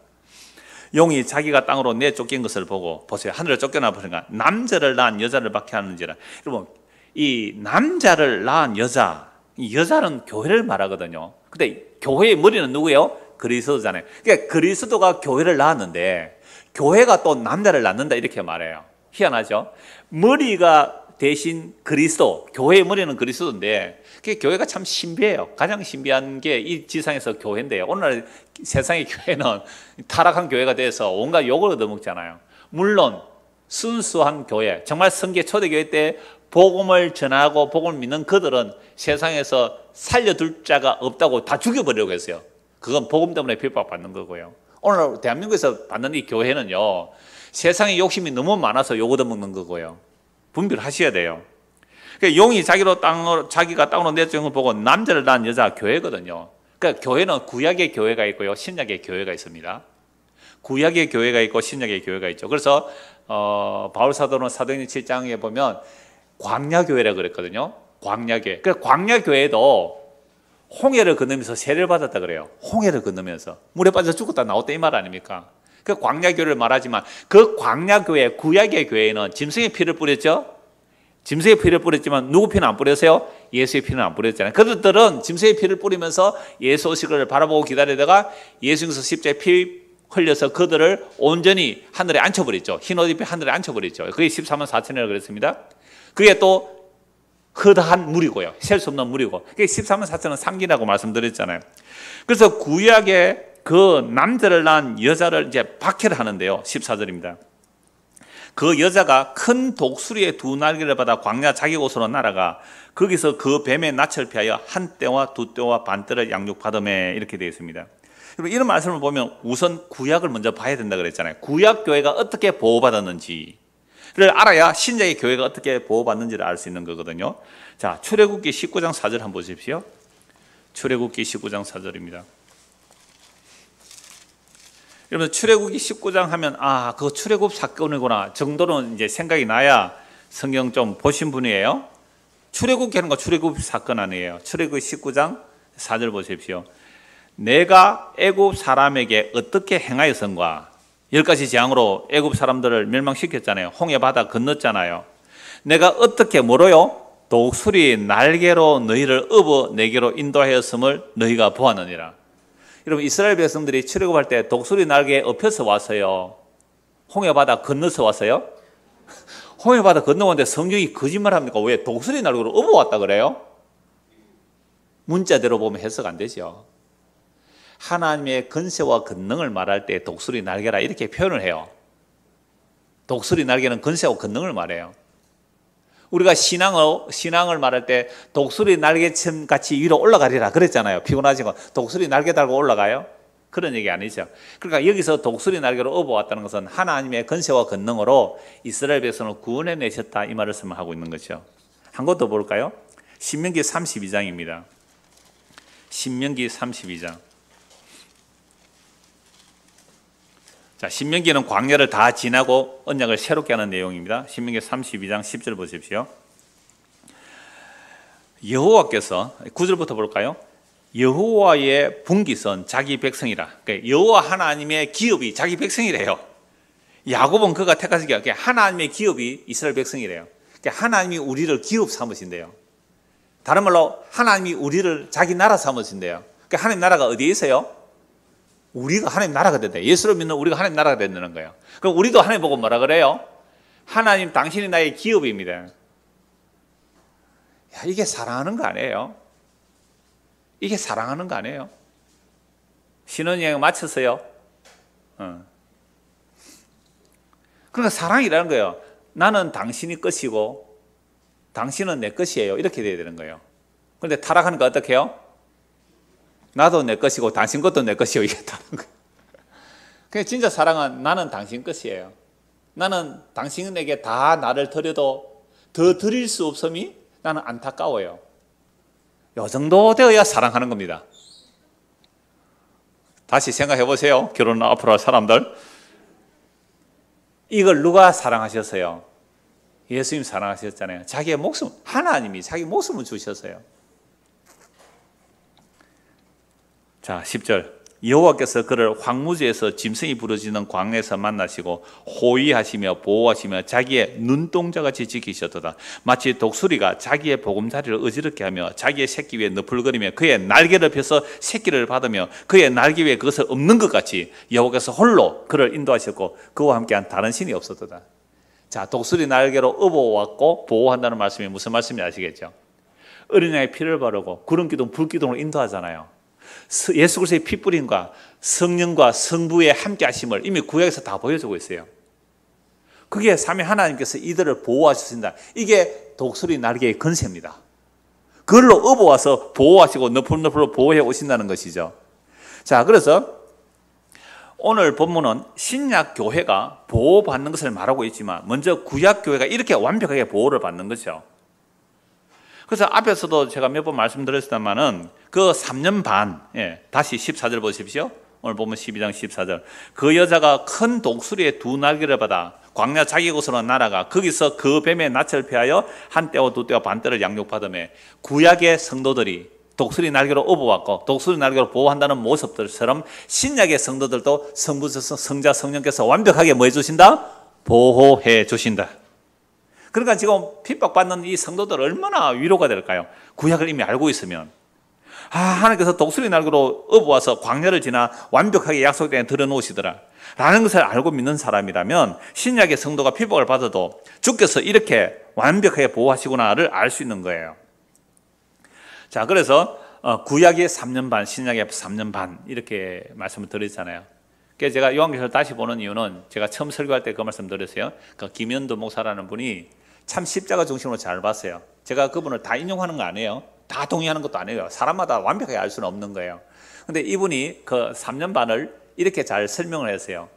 용이 자기가 땅으로 내쫓긴 것을 보고 보세요. 하늘을 쫓겨나 보니까 남자를 낳은 여자를 박해 하는지라. 여러분 이 남자를 낳은 여자 이 여자는 교회를 말하거든요. 근데 교회의 머리는 누구예요? 그리스도잖아요. 그러니까 그리스도가 교회를 낳았는데 교회가 또 남자를 낳는다 이렇게 말해요. 희한하죠? 머리가 대신 그리스도, 교회의 머리는 그리스도인데, 그 교회가 참 신비해요. 가장 신비한 게 이 지상에서 교회인데요. 오늘 세상의 교회는 타락한 교회가 돼서 온갖 욕을 얻어먹잖아요. 물론, 순수한 교회, 정말 성계 초대교회 때 복음을 전하고 복음을 믿는 그들은 세상에서 살려둘 자가 없다고 다 죽여버리려고 했어요. 그건 복음 때문에 핍박받는 거고요. 오늘 대한민국에서 받는 이 교회는요, 세상의 욕심이 너무 많아서 욕 얻어먹는 거고요. 분별하셔야 돼요. 그러니까 용이 자기로 땅으로, 자기가 땅으로 내쫓은 걸 보고 남자를 낳은 여자가 교회거든요. 그러니까 교회는 구약의 교회가 있고요. 신약의 교회가 있습니다. 구약의 교회가 있고 신약의 교회가 있죠. 그래서 어, 바울 사도는 사도행전 7장에 보면 광야 교회라 그랬거든요. 광야 교회. 그 그러니까 광야 교회도 홍해를 건너면서 세례를 받았다 그래요. 홍해를 건너면서 물에 빠져 죽었다 나왔다 이말 아닙니까? 그 광야교를 말하지만 그 광야교회, 구약의 교회는 짐승의 피를 뿌렸죠? 짐승의 피를 뿌렸지만 누구 피는 안 뿌렸어요? 예수의 피는 안 뿌렸잖아요. 그들은 짐승의 피를 뿌리면서 예수 오시기를 바라보고 기다리다가 예수님께서 십자에 피 흘려서 그들을 온전히 하늘에 앉혀버렸죠. 흰옷 입에 하늘에 앉혀버렸죠. 그게 14만 4천이라고 그랬습니다. 그게 또 허다한 물이고요. 셀 수 없는 물이고. 그게 14만 4천은 상기라고 말씀드렸잖아요. 그래서 구약의 그 남자를 낳은 여자를 이제 박해를 하는데요. 14절입니다. 그 여자가 큰 독수리의 두 날개를 받아 광야 자기 곳으로 날아가 거기서 그 뱀의 낯을 피하여 한 때와 두 때와 반 때를 양육받음에 이렇게 되어 있습니다. 이런 말씀을 보면 우선 구약을 먼저 봐야 된다 그랬잖아요. 구약 교회가 어떻게 보호받았는지 를 알아야 신약의 교회가 어떻게 보호받는지를 알 수 있는 거거든요. 자, 출애굽기 19장 4절 한번 보십시오. 출애굽기 19장 4절입니다. 그러면 출애굽기 19장 하면 아, 그 출애굽 사건이구나 정도는 이제 생각이 나야 성경 좀 보신 분이에요. 출애굽기 하는 거 출애굽 사건 아니에요. 출애굽 19장 4절 보십시오. 내가 애굽 사람에게 어떻게 행하였선가? 열 가지 재앙으로 애굽 사람들을 멸망시켰잖아요. 홍해 바다 건넜잖아요. 내가 어떻게 뭐로요? 독수리 날개로 너희를 업어 내게로 인도하였음을 너희가 보았느니라. 여러분 이스라엘 백성들이 출애굽할 때 독수리 날개에 엎혀서 왔어요. 홍해 바다 건너서 왔어요. 홍해 바다 건너는데 성경이 거짓말 합니까? 왜 독수리 날개로 업어왔다 그래요? 문자대로 보면 해석 안 되죠. 하나님의 근세와 근능을 말할 때 독수리 날개라 이렇게 표현을 해요. 독수리 날개는 근세와 근능을 말해요. 우리가 신앙을, 신앙을 말할 때 독수리 날개처럼 같이 위로 올라가리라 그랬잖아요. 피곤하지만 독수리 날개 달고 올라가요? 그런 얘기 아니죠. 그러니까 여기서 독수리 날개로 업어왔다는 것은 하나님의 건세와 건능으로 이스라엘 백성을 구원해 내셨다 이 말을 설명하고 있는 거죠. 한것더 볼까요? 신명기 32장입니다. 신명기 32장. 자, 신명기는 광야를 다 지나고 언약을 새롭게 하는 내용입니다. 신명기 32장 10절 보십시오. 여호와께서 9절부터 볼까요? 여호와의 분기선 자기 백성이라. 그러니까 여호와 하나님의 기업이 자기 백성이래요. 야곱은 그가 택하신 게 그러니까 하나님의 기업이 이스라엘 백성이래요. 그러니까 하나님이 우리를 기업 삼으신대요. 다른 말로 하나님이 우리를 자기 나라 삼으신대요. 그러니까 하나님 나라가 어디에 있어요? 우리가 하나님 나라가 된다. 예수를 믿는 우리가 하나님 나라가 된다는 거예요. 그럼 우리도 하나님 보고 뭐라 그래요? 하나님 당신이 나의 기업입니다. 야, 이게 사랑하는 거 아니에요? 이게 사랑하는 거 아니에요? 신혼여행 마쳤어요? 어. 그러니까 사랑이라는 거예요. 나는 당신이 것이고 당신은 내 것이에요. 이렇게 돼야 되는 거예요. 그런데 타락하니까 어떻게 해요? 나도 내 것이고 당신 것도 내 것이요 이겼다는 거예그 진짜 사랑은 나는 당신 것이에요. 나는 당신에게 다 나를 드려도 더 드릴 수 없음이 나는 안타까워요. 요 정도 되어야 사랑하는 겁니다. 다시 생각해 보세요. 결혼 앞으로 할 사람들. 이걸 누가 사랑하셨어요? 예수님 사랑하셨잖아요. 자기의 목숨, 하나님이 자기 목숨을 주셨어요. 자, 10절. 여호와께서 그를 황무지에서 짐승이 부르짖는 광에서 만나시고 호위하시며 보호하시며 자기의 눈동자같이 지키셨도다. 마치 독수리가 자기의 보금자리를 어지럽게 하며 자기의 새끼 위에 너풀거리며 그의 날개를 펴서 새끼를 받으며 그의 날개 위에 그것을 없는 것 같이 여호와께서 홀로 그를 인도하셨고 그와 함께한 다른 신이 없었도다. 자, 독수리 날개로 업어왔고 보호한다는 말씀이 무슨 말씀인지 아시겠죠? 어린아이 피를 바르고 구름기둥, 불기둥으 인도하잖아요. 예수 그리스도의 피 뿌림과 성령과 성부의 함께 하심을 이미 구약에서 다 보여주고 있어요. 그게 삼위 하나님께서 이들을 보호하신다. 이게 독수리 날개의 근세입니다. 그걸로 업어와서 보호하시고 너풀너풀로 보호해 오신다는 것이죠. 자, 그래서 오늘 본문은 신약 교회가 보호받는 것을 말하고 있지만 먼저 구약 교회가 이렇게 완벽하게 보호를 받는 거죠. 그래서 앞에서도 제가 몇 번 말씀드렸습니다만은 그 3년 반, 예, 다시 14절 보십시오. 오늘 보면 12장 14절. 그 여자가 큰 독수리의 두 날개를 받아 광야 자기 곳으로 날아가 거기서 그 뱀의 낯을 피하여 한 때와 두 때와 반 때를 양육받음에 구약의 성도들이 독수리 날개로 업어왔고 독수리 날개로 보호한다는 모습들처럼 신약의 성도들도 성부, 성자, 성령께서 완벽하게 뭐 해주신다? 보호해 주신다. 그러니까 지금 핍박받는 이 성도들 얼마나 위로가 될까요? 구약을 이미 알고 있으면. 아, 하나님께서 독수리 날개로 업어와서 광야를 지나 완벽하게 약속된 들어놓으시더라. 라는 것을 알고 믿는 사람이라면 신약의 성도가 핍박을 받아도 주께서 이렇게 완벽하게 보호하시구나를 알 수 있는 거예요. 자, 그래서 어, 구약의 3년 반, 신약의 3년 반 이렇게 말씀을 드렸잖아요. 제가 요한계시를 다시 보는 이유는 제가 처음 설교할 때 그 말씀 드렸어요. 그 김현도 목사라는 분이 참 십자가 중심으로 잘 봤어요. 제가 그분을 다 인용하는 거 아니에요. 다 동의하는 것도 아니에요. 사람마다 완벽하게 알 수는 없는 거예요. 근데 이분이 그 3년 반을 이렇게 잘 설명을 했어요.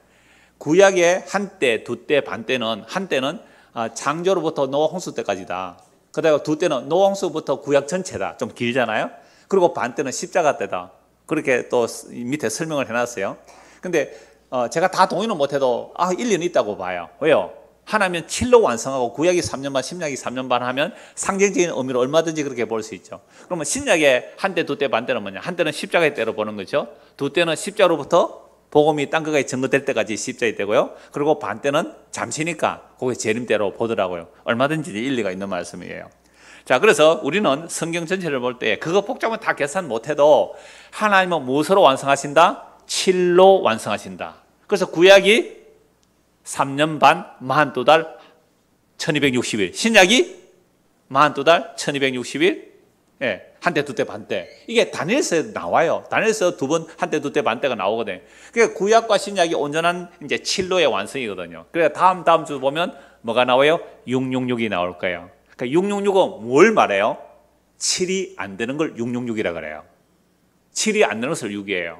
구약의 한때, 두때, 반때는 한때는 아, 창조로부터 노홍수 때까지다. 그다가 두때는 노홍수부터 구약 전체다. 좀 길잖아요. 그리고 반때는 십자가 때다. 그렇게 또 밑에 설명을 해놨어요. 근데 어, 제가 다 동의는 못해도 아 1년 는 있다고 봐요. 왜요? 하나면 7로 완성하고 구약이 3년 반, 신약이 3년 반 하면 상징적인 의미로 얼마든지 그렇게 볼 수 있죠. 그러면 신약의 한 대, 두 대, 반대는 뭐냐? 한 대는 십자가의 때로 보는 거죠. 두 대는 십자로부터 복음이 땅 끝까지 전거될 때까지 십자의 때고요. 그리고 반 때는 잠시니까 그게 재림대로 보더라고요. 얼마든지 일리가 있는 말씀이에요. 자, 그래서 우리는 성경 전체를 볼 때 그거 복잡은 다 계산 못해도 하나님은 무엇으로 완성하신다? 칠로 완성하신다. 그래서 구약이 3년 반, 만두 달 1260일. 신약이 42달, 1260일. 예. 한때, 두 때, 반때. 이게 다니서에 나와요. 다니서두 번, 한때, 두 때, 반때가 나오거든요. 그러니까 구약과 신약이 온전한 이제 칠로의 완성이거든요. 그래서 그러니까 다음, 다음 주 보면 뭐가 나와요? 666이 나올 거예요. 그러니까 666은 뭘 말해요? 7이 안 되는 걸 666이라 그래요. 7이 안 되는 것을 6이에요.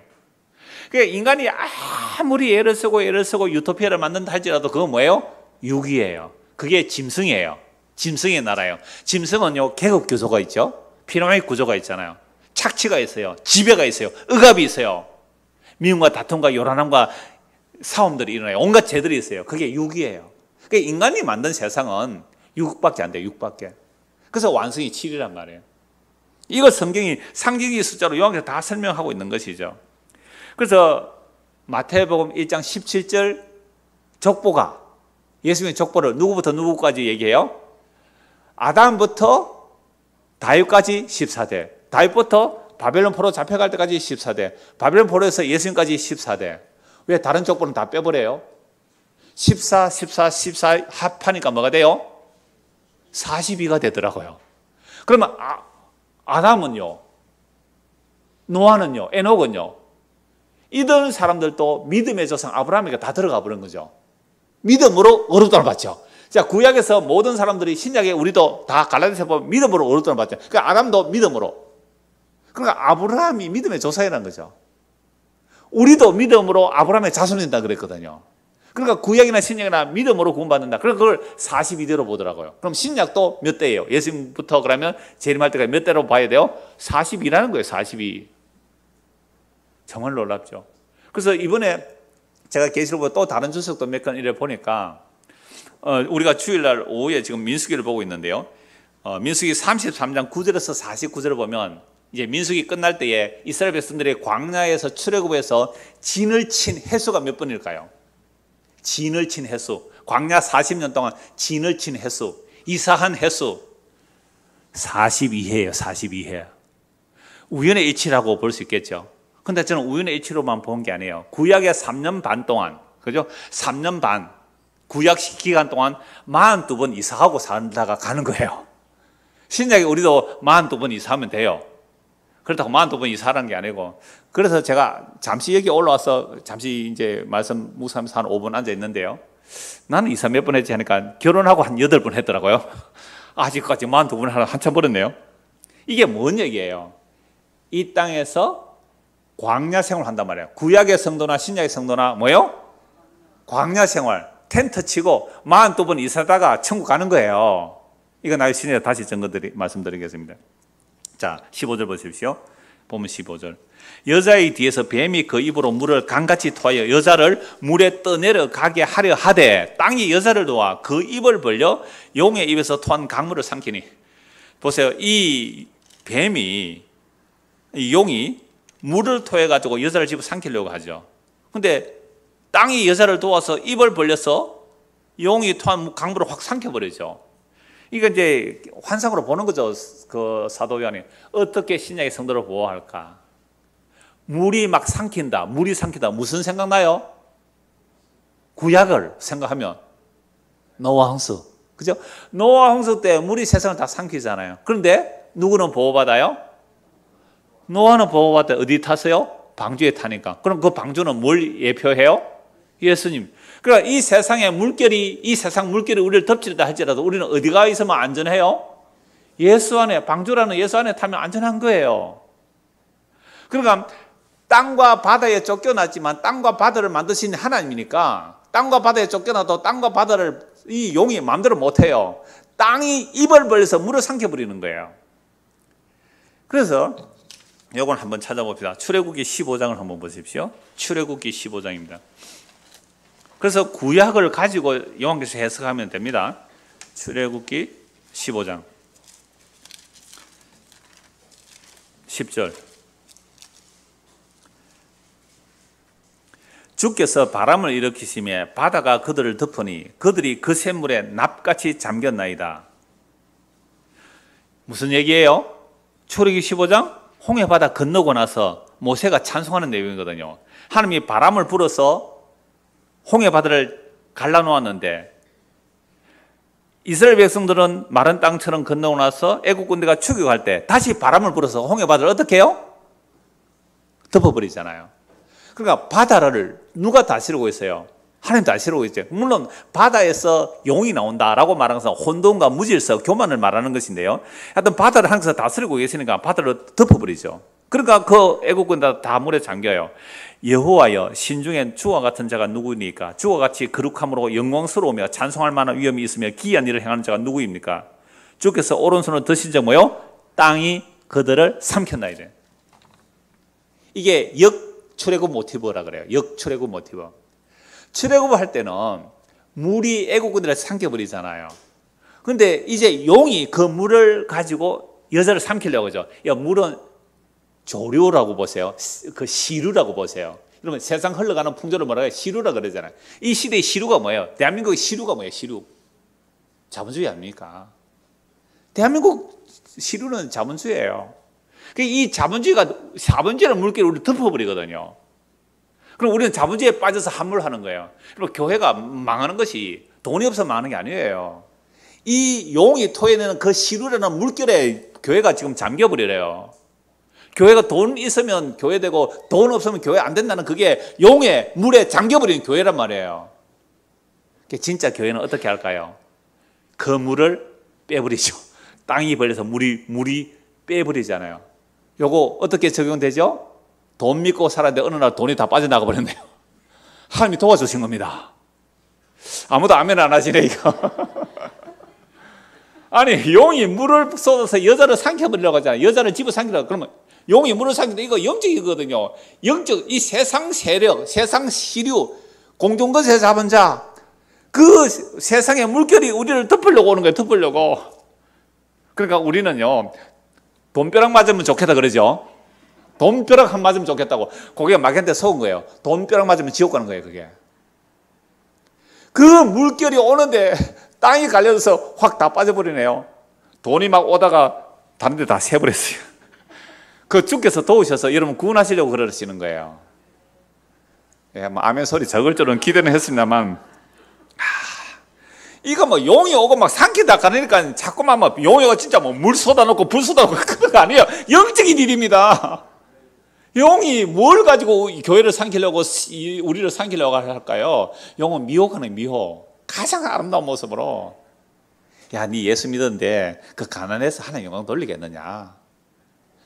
그러니까 인간이 아무리 예를 쓰고 예를 쓰고 유토피아를 만든다 할지라도 그건 뭐예요? 육이에요. 그게 짐승이에요. 짐승의 나라요 짐승은요, 계급 구조가 있죠. 피라미 구조가 있잖아요. 착취가 있어요. 지배가 있어요. 억압이 있어요. 미움과 다툼과 요란함과 싸움들이 일어나요. 온갖 죄들이 있어요. 그게 육이에요. 그러니까 인간이 만든 세상은 육밖에 안 돼요. 육밖에. 그래서 완성이 7이란 말이에요. 이거 성경이 상징의 숫자로 요한께서 다 설명하고 있는 것이죠. 그래서 마태복음 1장 17절 족보가 예수님의 족보를 누구부터 누구까지 얘기해요? 아담부터 다윗까지 14대, 다윗부터 바벨론 포로 잡혀갈 때까지 14대, 바벨론 포로에서 예수님까지 14대. 왜 다른 족보는 다 빼버려요? 14, 14, 14 합하니까 뭐가 돼요? 42가 되더라고요. 그러면 아, 아담은요? 노아는요? 에녹은요? 이런 사람들도 믿음의 조상 아브라함에게 다 들어가 버린 거죠. 믿음으로 어루돈을 받죠. 자, 구약에서 모든 사람들이 신약에 우리도 다 갈라디아서 보면 믿음으로 어루돈을 받죠. 그러니까 아담도 믿음으로. 그러니까 아브라함이 믿음의 조상이라는 거죠. 우리도 믿음으로 아브라함의 자손이다 된 그랬거든요. 그러니까 구약이나 신약이나 믿음으로 구원받는다. 그래서 그걸 42대로 보더라고요. 그럼 신약도 몇 대예요? 예수님부터 그러면 재림할 때까지 몇 대로 봐야 돼요? 42라는 거예요, 42. 정말 놀랍죠. 그래서 이번에 제가 계시록으로또 다른 주석도 몇 건 이래 보니까 어, 우리가 주일날 오후에 지금 민수기를 보고 있는데요. 어, 민수기 33장 9절에서 49절을 보면 이제 민수기 끝날 때에 이스라엘 백성들이 광야에서 출애굽에서 진을 친 횟수가 몇 번일까요? 진을 친 횟수. 광야 40년 동안 진을 친 횟수. 이사한 횟수 42회예요. 42회. 우연의 일치라고 볼 수 있겠죠. 근데 저는 우연의 일치로만 본 게 아니에요. 구약의 3년 반 동안, 그죠? 3년 반, 구약 기간 동안 42번 이사하고 산다가 가는 거예요. 신약에 우리도 42번 이사하면 돼요. 그렇다고 42번 이사하는 게 아니고. 그래서 제가 잠시 여기 올라와서 잠시 이제 말씀 무사하면서 한 5분 앉아 있는데요. 나는 이사 몇 번 했지 하니까 결혼하고 한 8번 했더라고요. 아직까지 42번 하나 한참 벌었네요 이게 뭔 얘기예요? 이 땅에서 광야 생활 을 한단 말이에요. 구약의 성도나 신약의 성도나 뭐요? 광야 생활. 텐트 치고 42번 이사다가 천국 가는 거예요. 이건 나의 신에 다시 증거들이 말씀드리겠습니다. 자, 15절 보십시오. 보면 15절. 여자의 뒤에서 뱀이 그 입으로 물을 강같이 토하여 여자를 물에 떠내려 가게 하려 하되 땅이 여자를 놓아 그 입을 벌려 용의 입에서 토한 강물을 삼키니 보세요. 이 뱀이 이 용이 물을 토해 가지고 여자를 집어 삼키려고 하죠. 근데 땅이 여자를 도와서 입을 벌려서 용이 토한 강물을 확 삼켜버리죠. 이거 이제 환상으로 보는 거죠. 그 사도 요한이 어떻게 신약의 성도를 보호할까? 물이 막 삼킨다. 물이 삼킨다. 무슨 생각나요? 구약을 생각하면 노아 홍수. 그죠? 노아 홍수 때 물이 세상을 다 삼키잖아요. 그런데 누구는 보호받아요? 노아는 보호받다 어디 타세요? 방주에 타니까. 그럼 그 방주는 뭘 예표해요? 예수님. 그러니까 이 세상의 물결이 이 세상 물결이 우리를 덮치다 할지라도 우리는 어디가 있으면 안전해요? 예수 안에 방주라는 예수 안에 타면 안전한 거예요. 그러니까 땅과 바다에 쫓겨났지만 땅과 바다를 만드신 하나님이니까 땅과 바다에 쫓겨나도 땅과 바다를 이 용이 마음대로 못해요. 땅이 입을 벌려서 물을 삼켜버리는 거예요. 그래서 요건 한번 찾아봅시다. 출애굽기 15장을 한번 보십시오. 출애굽기 15장입니다. 그래서 구약을 가지고 요한께서 해석하면 됩니다. 출애굽기 15장 10절 주께서 바람을 일으키시며 바다가 그들을 덮으니 그들이 그 샘물에 납같이 잠겼나이다. 무슨 얘기예요? 초리기 15장 홍해 바다 건너고 나서 모세가 찬송하는 내용이거든요. 하나님이 바람을 불어서 홍해 바다를 갈라놓았는데 이스라엘 백성들은 마른 땅처럼 건너고 나서 애국 군대가 추격할 때 다시 바람을 불어서 홍해 바다를 어떻게 해요? 덮어버리잖아요. 그러니까 바다를 누가 다스리고 있어요? 하나님도 안싫어고 있죠. 물론 바다에서 용이 나온다라고 말하는 것은 혼돈과 무질서, 교만을 말하는 것인데요. 하여튼 바다를 항상 다스리고 계시니까 바다를 덮어버리죠. 그러니까 그 애국은 다, 다 물에 잠겨요. 여호와여 신중엔 주와 같은 자가 누구입니까? 주와 같이 거룩함으로 영광스러우며 찬송할 만한 위험이 있으며 기이한 일을 행하는 자가 누구입니까? 주께서 오른손을 드신 적 뭐요? 땅이 그들을 삼켰나이래. 이게 역출애굽 모티브라 그래요. 역출애굽 모티브. 출애굽할 때는 물이 애국군들을 삼켜버리잖아요. 근데 이제 용이 그 물을 가지고 여자를 삼키려고 하죠. 야, 물은 조류라고 보세요. 그 시루라고 보세요. 그러면 세상 흘러가는 풍조를 뭐라 해요? 시루라 그러잖아요. 이 시대의 시루가 뭐예요? 대한민국의 시루가 뭐예요? 시루. 자본주의 아닙니까? 대한민국 시루는 자본주의예요. 그 이 자본주의가, 자본주의라 물기를 우리 덮어버리거든요. 그럼 우리는 자본주의에 빠져서 함몰하는 거예요. 그리고 교회가 망하는 것이 돈이 없어 망하는 게 아니에요. 이 용이 토해내는 그 시루라는 물결에 교회가 지금 잠겨버리래요. 교회가 돈 있으면 교회되고 돈 없으면 교회 안 된다는 그게 용의 물에 잠겨버리 교회란 말이에요. 진짜 교회는 어떻게 할까요? 그 물을 빼버리죠. 땅이 벌려서 물이 물이 빼버리잖아요. 요거 어떻게 적용되죠? 돈 믿고 살았는데 어느 날 돈이 다 빠져나가 버렸네요. 하나님이 도와주신 겁니다. 아무도 아멘 안 하시네, 이거. 아니, 용이 물을 쏟아서 여자를 삼켜버리려고 하잖아요. 여자를 집어 삼키려고. 그러면 용이 물을 삼키는데 이거 영적이거든요. 영적, 이 세상 세력, 세상 시류, 공동거세 잡은 자, 그 세상의 물결이 우리를 덮으려고 오는 거예요, 덮으려고. 그러니까 우리는요, 돈벼락 맞으면 좋겠다 그러죠. 돈벼락 한 맞으면 좋겠다고 고개가 막연한테 속은 거예요. 돈벼락 맞으면 지옥 가는 거예요, 그게. 그 물결이 오는데 땅이 갈려져서 확 다 빠져버리네요. 돈이 막 오다가 다른 데 다 새버렸어요. 그 주께서 도우셔서 여러분 구원하시려고 그러시는 거예요. 예, 뭐 아멘 소리 적을 줄은 기대는 했습니다만 이거 뭐 용이 오고 막 삼키다 가니까 자꾸만 막 뭐 용이 오 진짜 뭐 물 쏟아놓고 불 쏟아놓고 그런 거 아니에요. 영적인 일입니다. 용이뭘 가지고 교회를 삼키려고 우리를 삼키려고 할까요? 영은 미혹하는 미혹. 가장 아름다운 모습으로 야, 네 예수 믿었는데 그 가난해서 하나님 영광 돌리겠느냐?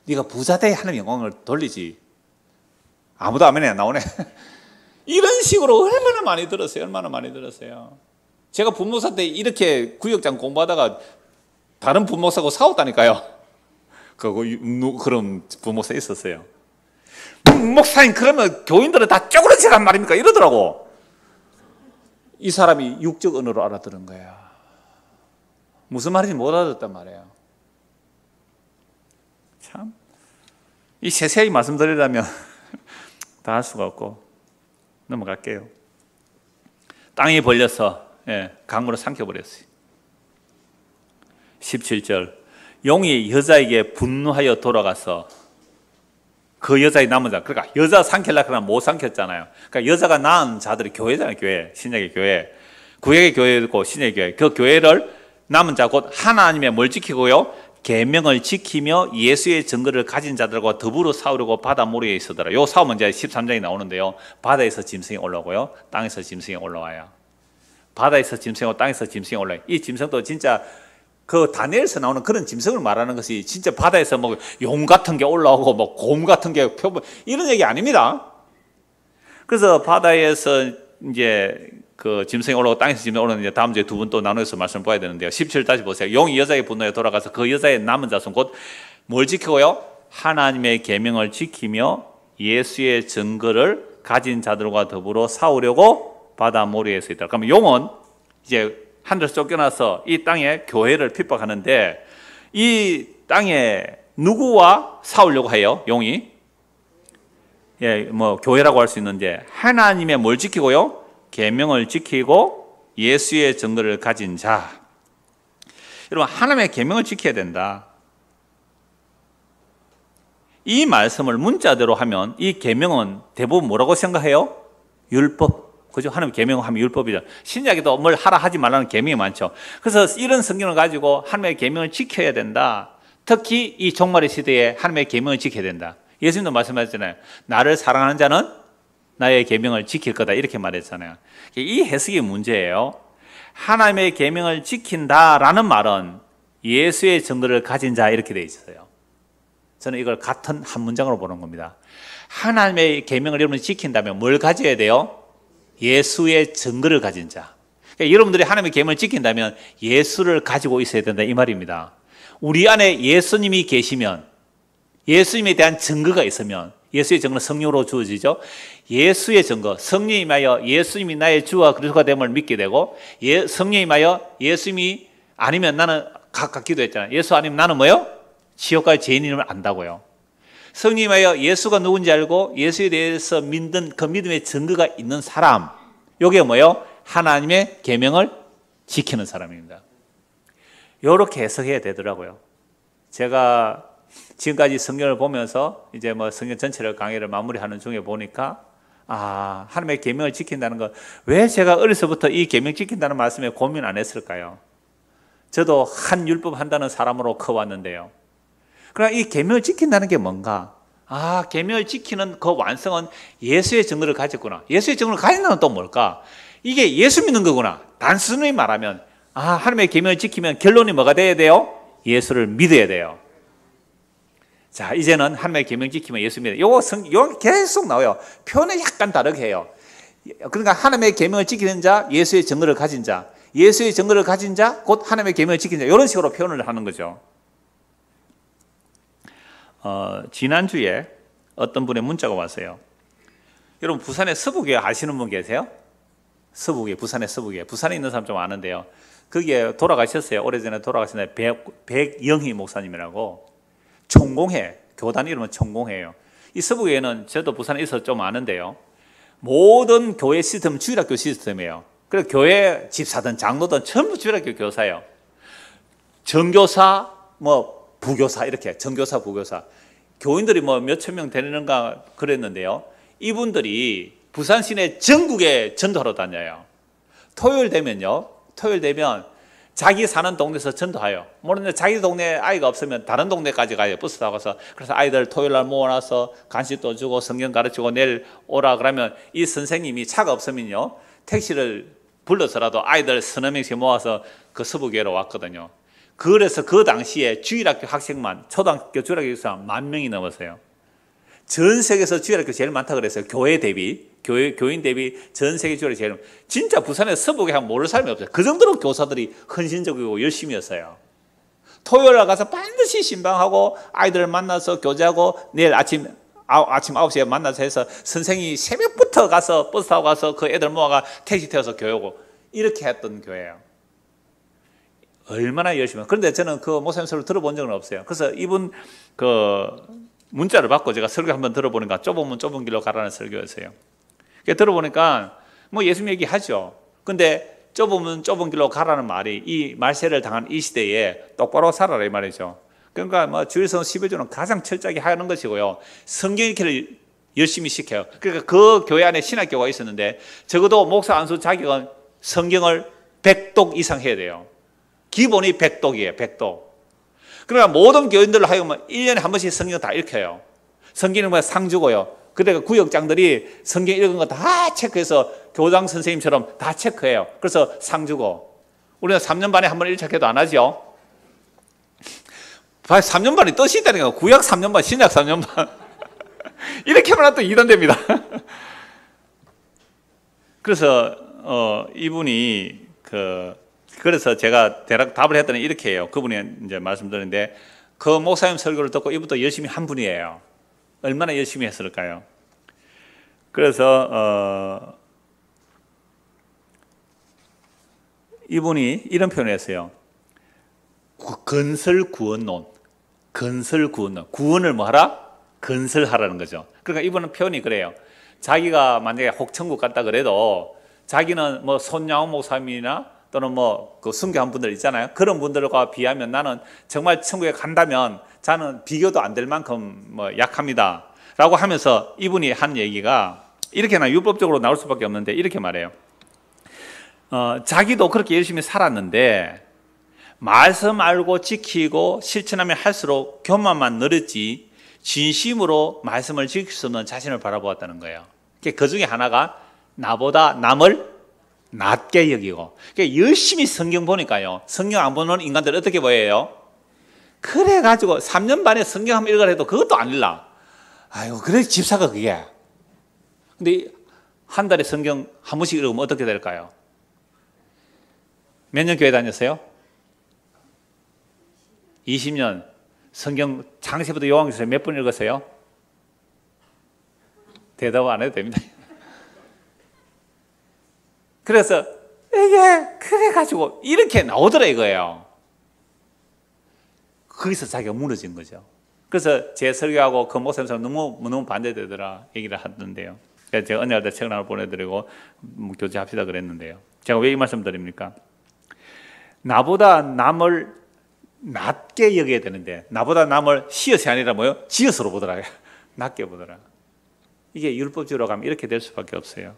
네가 부자 돼 하나님 영광을 돌리지. 아무도 아멘이 안 나오네. 이런 식으로 얼마나 많이 들었어요. 얼마나 많이 들었어요. 제가 분목사 때 이렇게 구역장 공부하다가 다른 분목사하고 싸웠다니까요. 그거 그런 분목사 있었어요. 목사님 그러면 교인들은 다 쪼그러지란 말입니까? 이러더라고. 이 사람이 육적 언어로 알아들은 거야. 무슨 말인지 못 알아듣단 말이에요. 참. 이 세세히 말씀드리려면 다 할 수가 없고 넘어갈게요. 땅이 벌려서 예, 강으로 삼켜버렸어요. 17절 용이 여자에게 분노하여 돌아가서 그 여자의 남은 자. 그러니까 여자 삼킬라 그러나 못 삼켰잖아요. 그러니까 여자가 낳은 자들이 교회잖아요. 교회. 신약의 교회. 구약의 교회고 신약의 교회. 그 교회를 남은 자 곧 하나님의 뭘 지키고요. 계명을 지키며 예수의 증거를 가진 자들과 더불어 싸우려고 바다 모래에 있으더라. 요 싸움은 이제 13장에 나오는데요. 바다에서 짐승이 올라오고요. 땅에서 짐승이 올라와요. 바다에서 짐승이고 땅에서 짐승이 올라와요. 이 짐승도 진짜 그 다니엘서 나오는 그런 짐승을 말하는 것이 진짜 바다에서 뭐 용 같은 게 올라오고 뭐 곰 같은 게 펴, 본 뭐 이런 얘기 아닙니다. 그래서 바다에서 이제 그 짐승이 올라오고 땅에서 짐승이 올라오는데 다음 주에 두 분 또 나눠서 말씀 봐야 되는데요. 1 7 다시 보세요. 용이 여자의 분노에 돌아가서 그 여자의 남은 자손 곧 뭘 지키고요? 하나님의 계명을 지키며 예수의 증거를 가진 자들과 더불어 싸우려고 바다 모래에서 있다. 그러면 용은 이제 하늘에서 쫓겨나서 이 땅에 교회를 핍박하는데 이 땅에 누구와 싸우려고 해요? 용이? 예, 뭐 교회라고 할 수 있는데 하나님의 뭘 지키고요? 계명을 지키고 예수의 증거를 가진 자. 여러분 하나님의 계명을 지켜야 된다. 이 말씀을 문자대로 하면 이 계명은 대부분 뭐라고 생각해요? 율법. 그죠? 하나님 계명하면 율법이죠. 신약에도 뭘 하라 하지 말라는 계명이 많죠. 그래서 이런 성경을 가지고 하나님의 계명을 지켜야 된다. 특히 이 종말의 시대에 하나님의 계명을 지켜야 된다. 예수님도 말씀하셨잖아요. 나를 사랑하는 자는 나의 계명을 지킬 거다 이렇게 말했잖아요. 이 해석이 문제예요. 하나님의 계명을 지킨다라는 말은 예수의 정도를 가진 자 이렇게 돼 있어요. 저는 이걸 같은 한 문장으로 보는 겁니다. 하나님의 계명을 여러분이 지킨다면 뭘 가져야 돼요? 예수의 증거를 가진 자. 그러니까 여러분들이 하나님의 계명을 지킨다면 예수를 가지고 있어야 된다 이 말입니다. 우리 안에 예수님이 계시면 예수님에 대한 증거가 있으면 예수의 증거는 성령으로 주어지죠. 예수의 증거, 성령 임하여 예수님이 나의 주와 그리스도가 됨을 믿게 되고 예, 성령 임하여 예수님이 아니면 나는 각각 기도했잖아요. 예수 아니면 나는 뭐요? 지옥과 죄인임을 안다고요. 성님하여 예수가 누군지 알고 예수에 대해서 믿는 그 믿음의 증거가 있는 사람. 요게 뭐요? 예 하나님의 계명을 지키는 사람입니다. 요렇게 해석해야 되더라고요. 제가 지금까지 성경을 보면서 이제 뭐 성경 전체를 강의를 마무리하는 중에 보니까 아, 하나님의 계명을 지킨다는 것. 왜 제가 어려서부터 이 계명 지킨다는 말씀에 고민 안 했을까요? 저도 한 율법 한다는 사람으로 커왔는데요. 그러나 이 계명을 지킨다는 게 뭔가? 아, 계명을 지키는 그 완성은 예수의 증거를 가졌구나. 예수의 증거를 가진다는 또 뭘까? 이게 예수 믿는 거구나. 단순히 말하면 아, 하나님의 계명을 지키면 결론이 뭐가 돼야 돼요? 예수를 믿어야 돼요. 자, 이제는 하나님의 계명 지키면 예수 믿어요. 요거 성, 요 계속 나와요. 표현을 약간 다르게 해요. 그러니까 하나님의 계명을 지키는 자, 예수의 증거를 가진 자, 예수의 증거를 가진 자, 곧 하나님의 계명을 지키는 자, 이런 식으로 표현을 하는 거죠. 어, 지난주에 어떤 분의 문자가 왔어요. 여러분 부산에 서북에 아시는 분 계세요? 서북에 부산에 서북에 부산에 있는 사람 좀 아는데요. 그게 돌아가셨어요. 오래전에 돌아가신 백, 백영희 목사님이라고 총공회 교단 이름은 총공회예요. 이 서북에는 저도 부산에 있어 좀 아는데요. 모든 교회 시스템 주일학교 시스템이에요. 그래서 교회 집사든 장로든 전부 주일학교 교사예요. 전교사 뭐 부교사 이렇게 전교사 부교사 교인들이 뭐 몇천 명 되는가 그랬는데요. 이분들이 부산 시내 전국에 전도하러 다녀요. 토요일 되면요. 토요일 되면 자기 사는 동네에서 전도하여 모르는데 자기 동네 아이가 없으면 다른 동네까지 가요. 버스 타고 가서. 그래서 아이들 토요일 날 모아놔서 간식도 주고 성경 가르치고 내일 오라 그러면 이 선생님이 차가 없으면요. 택시를 불러서라도 아이들 서너 명씩 모아서 그서부교로 왔거든요. 그래서 그 당시에 주일학교 학생만 초등학교 주일학교 수만 만 명이 넘었어요. 전 세계에서 주일학교 제일 많다 그랬어요. 교회 대비 교회 교인 대비 전 세계 주일 제일 진짜 부산에 서북에 한 모를 사람이 없어요. 그 정도로 교사들이 헌신적이고 열심이었어요. 토요일 날 가서 반드시 신방하고 아이들을 만나서 교제하고 내일 아침 아, 아침 9시에 만나서 해서 선생이 새벽부터 가서 버스 타고 가서 그 애들 모아가 택시 태워서 교회 고 이렇게 했던 교회예요. 얼마나 열심히. 그런데 저는 그 목사님 설교 들어본 적은 없어요. 그래서 이분 그 문자를 받고 제가 설교 한번 들어보니까 좁으면 좁은 길로 가라는 설교였어요. 그 들어보니까 뭐 예수 얘기하죠. 근데 좁으면 좁은 길로 가라는 말이 이 말세를 당한 이 시대에 똑바로 살아라 이 말이죠. 그러니까 뭐 주일선 11조는 가장 철저하게 하는 것이고요. 성경 읽기를 열심히 시켜요. 그러니까 그 교회 안에 신학교가 있었는데 적어도 목사 안수 자격은 성경을 100독 이상 해야 돼요. 기본이 백독이에요, 백독. 그러니까 모든 교인들로 하여금 1년에 한 번씩 성경 다 읽혀요. 성경은 뭐 상주고요. 그래가 그 구역장들이 성경 읽은 거 다 체크해서 교장 선생님처럼 다 체크해요. 그래서 상주고. 우리는 3년 반에 한번 1착해도 안 하죠. 3년 반이 뜻이 있다니까. 구약 3년 반, 신약 3년 반. 이렇게 하면 또 이단 됩니다. 그래서, 어, 이분이 그, 그래서 제가 대략 답을 했더니 이렇게 해요. 그분이 이제 말씀드리는데 그 목사님 설교를 듣고 이분도 열심히 한 분이에요. 얼마나 열심히 했을까요? 그래서 어, 이분이 이런 표현을 했어요. 건설 구원론. 건설 구원론. 구원을 뭐하라? 건설하라는 거죠. 그러니까 이분은 표현이 그래요. 자기가 만약에 혹천국 갔다 그래도 자기는 뭐 손양호 목사님이나 또는 뭐그 순교한 분들 있잖아요. 그런 분들과 비하면 나는 정말 천국에 간다면 저는 비교도 안 될 만큼 뭐 약합니다. 라고 하면서 이분이 한 얘기가 이렇게나 율법적으로 나올 수밖에 없는데 이렇게 말해요. 어, 자기도 그렇게 열심히 살았는데 말씀 알고 지키고 실천하면 할수록 교만만 늘었지 진심으로 말씀을 지킬 수 없는 자신을 바라보았다는 거예요. 그 중에 하나가 나보다 남을 낮게 여기고 그러니까 열심히 성경 보니까요 성경 안 보는 인간들 어떻게 보여요? 그래가지고 3년 반에 성경 한 번 읽으라 도 그것도 안 읽라 아이고 그래 집사가 그게 근데 한 달에 성경 한 번씩 읽으면 어떻게 될까요? 몇 년 교회 다녔어요? 20년 성경 장세부터 요한계시몇번 읽었어요? 대답 안 해도 됩니다 그래서 이게 그래가지고 이렇게 나오더라 이거예요. 거기서 자기가 무너진 거죠. 그래서 제 설교하고 그 목사님 너무 너무 반대되더라 얘기를 하던데요. 그래서 제가 언니한테 책하 보내드리고 뭐 교제합시다 그랬는데요. 제가 왜 이 말씀 드립니까? 나보다 남을 낮게 여겨야 되는데 나보다 남을 시어이 아니라 뭐요? 지어서로 보더라. 낮게 보더라. 이게 율법주의로 가면 이렇게 될 수밖에 없어요.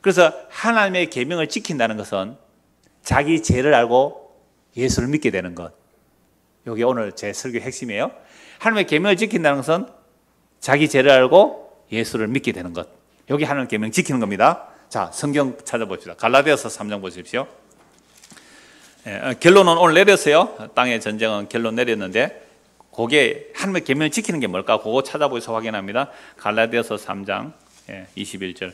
그래서 하나님의 계명을 지킨다는 것은 자기 죄를 알고 예수를 믿게 되는 것. 여기 오늘 제 설교 핵심이에요. 하나님의 계명을 지킨다는 것은 자기 죄를 알고 예수를 믿게 되는 것. 여기 하나님 계명 지키는 겁니다. 자, 성경 찾아봅시다. 갈라디아서 3장 보십시오. 예, 어, 결론은 오늘 내렸어요. 땅의 전쟁은 결론 내렸는데 그게 하나님의 계명을 지키는 게 뭘까? 그거 찾아보셔서 확인합니다. 갈라디아서 3장 예, 21절.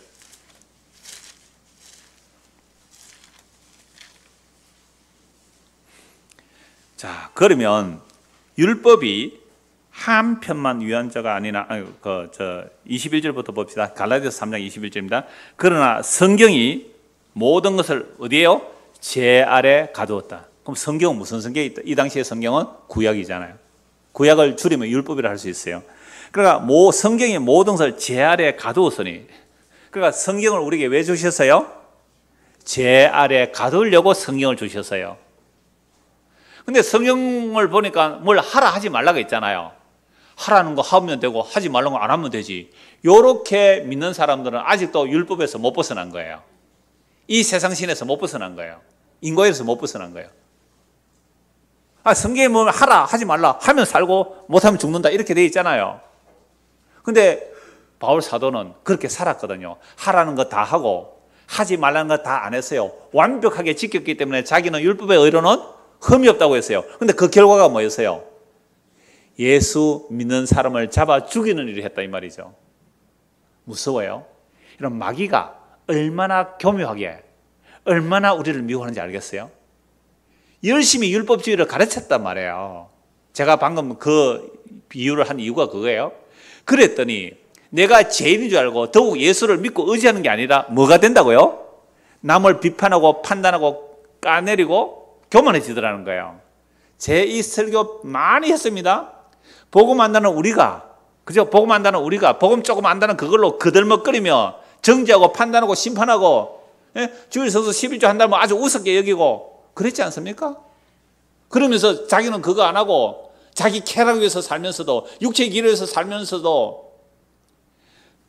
자, 그러면 율법이 한 편만 위한 자가 아니나 아니, 그저 21절부터 봅시다. 갈라디아서 3장 21절입니다. 그러나 성경이 모든 것을 어디에요? 제 아래 가두었다. 그럼 성경은 무슨 성경이 있다? 이 당시의 성경은 구약이잖아요. 구약을 줄이면 율법이라 할 수 있어요. 그러니까 모 성경의 모든 것을 제 아래 가두었으니 그러니까 성경을 우리에게 왜 주셨어요? 제 아래 가두려고 성경을 주셨어요. 근데 성경을 보니까 뭘 하라 하지 말라고 있잖아요. 하라는 거 하면 되고 하지 말라는 거 안 하면 되지. 요렇게 믿는 사람들은 아직도 율법에서 못 벗어난 거예요. 이 세상 신에서 못 벗어난 거예요. 인과에서 못 벗어난 거예요. 아, 성경에 뭐 하라 하지 말라 하면 살고 못하면 죽는다 이렇게 돼 있잖아요. 근데 바울 사도는 그렇게 살았거든요. 하라는 거 다 하고 하지 말라는 거 다 안 했어요. 완벽하게 지켰기 때문에 자기는 율법의 의로는 흠이 없다고 했어요. 근데 그 결과가 뭐였어요? 예수 믿는 사람을 잡아 죽이는 일을 했다 이 말이죠. 무서워요. 이런 마귀가 얼마나 교묘하게 얼마나 우리를 미워하는지 알겠어요? 열심히 율법주의를 가르쳤단 말이에요. 제가 방금 그 비유를 한 이유가 그거예요. 그랬더니 내가 죄인인 줄 알고 더욱 예수를 믿고 의지하는 게 아니라 뭐가 된다고요? 남을 비판하고 판단하고 까내리고 교만해지더라는 거예요. 제 이 설교 많이 했습니다. 복음 안다는 우리가 그죠? 복음 안다는 우리가 복음 조금 안다는 그걸로 그들먹거리며 정지하고 판단하고 심판하고 예? 주일 선수 11조 한다면 뭐 아주 우습게 여기고 그랬지 않습니까? 그러면서 자기는 그거 안 하고 자기 쾌락 위해서 살면서도 육체 기로에서 살면서도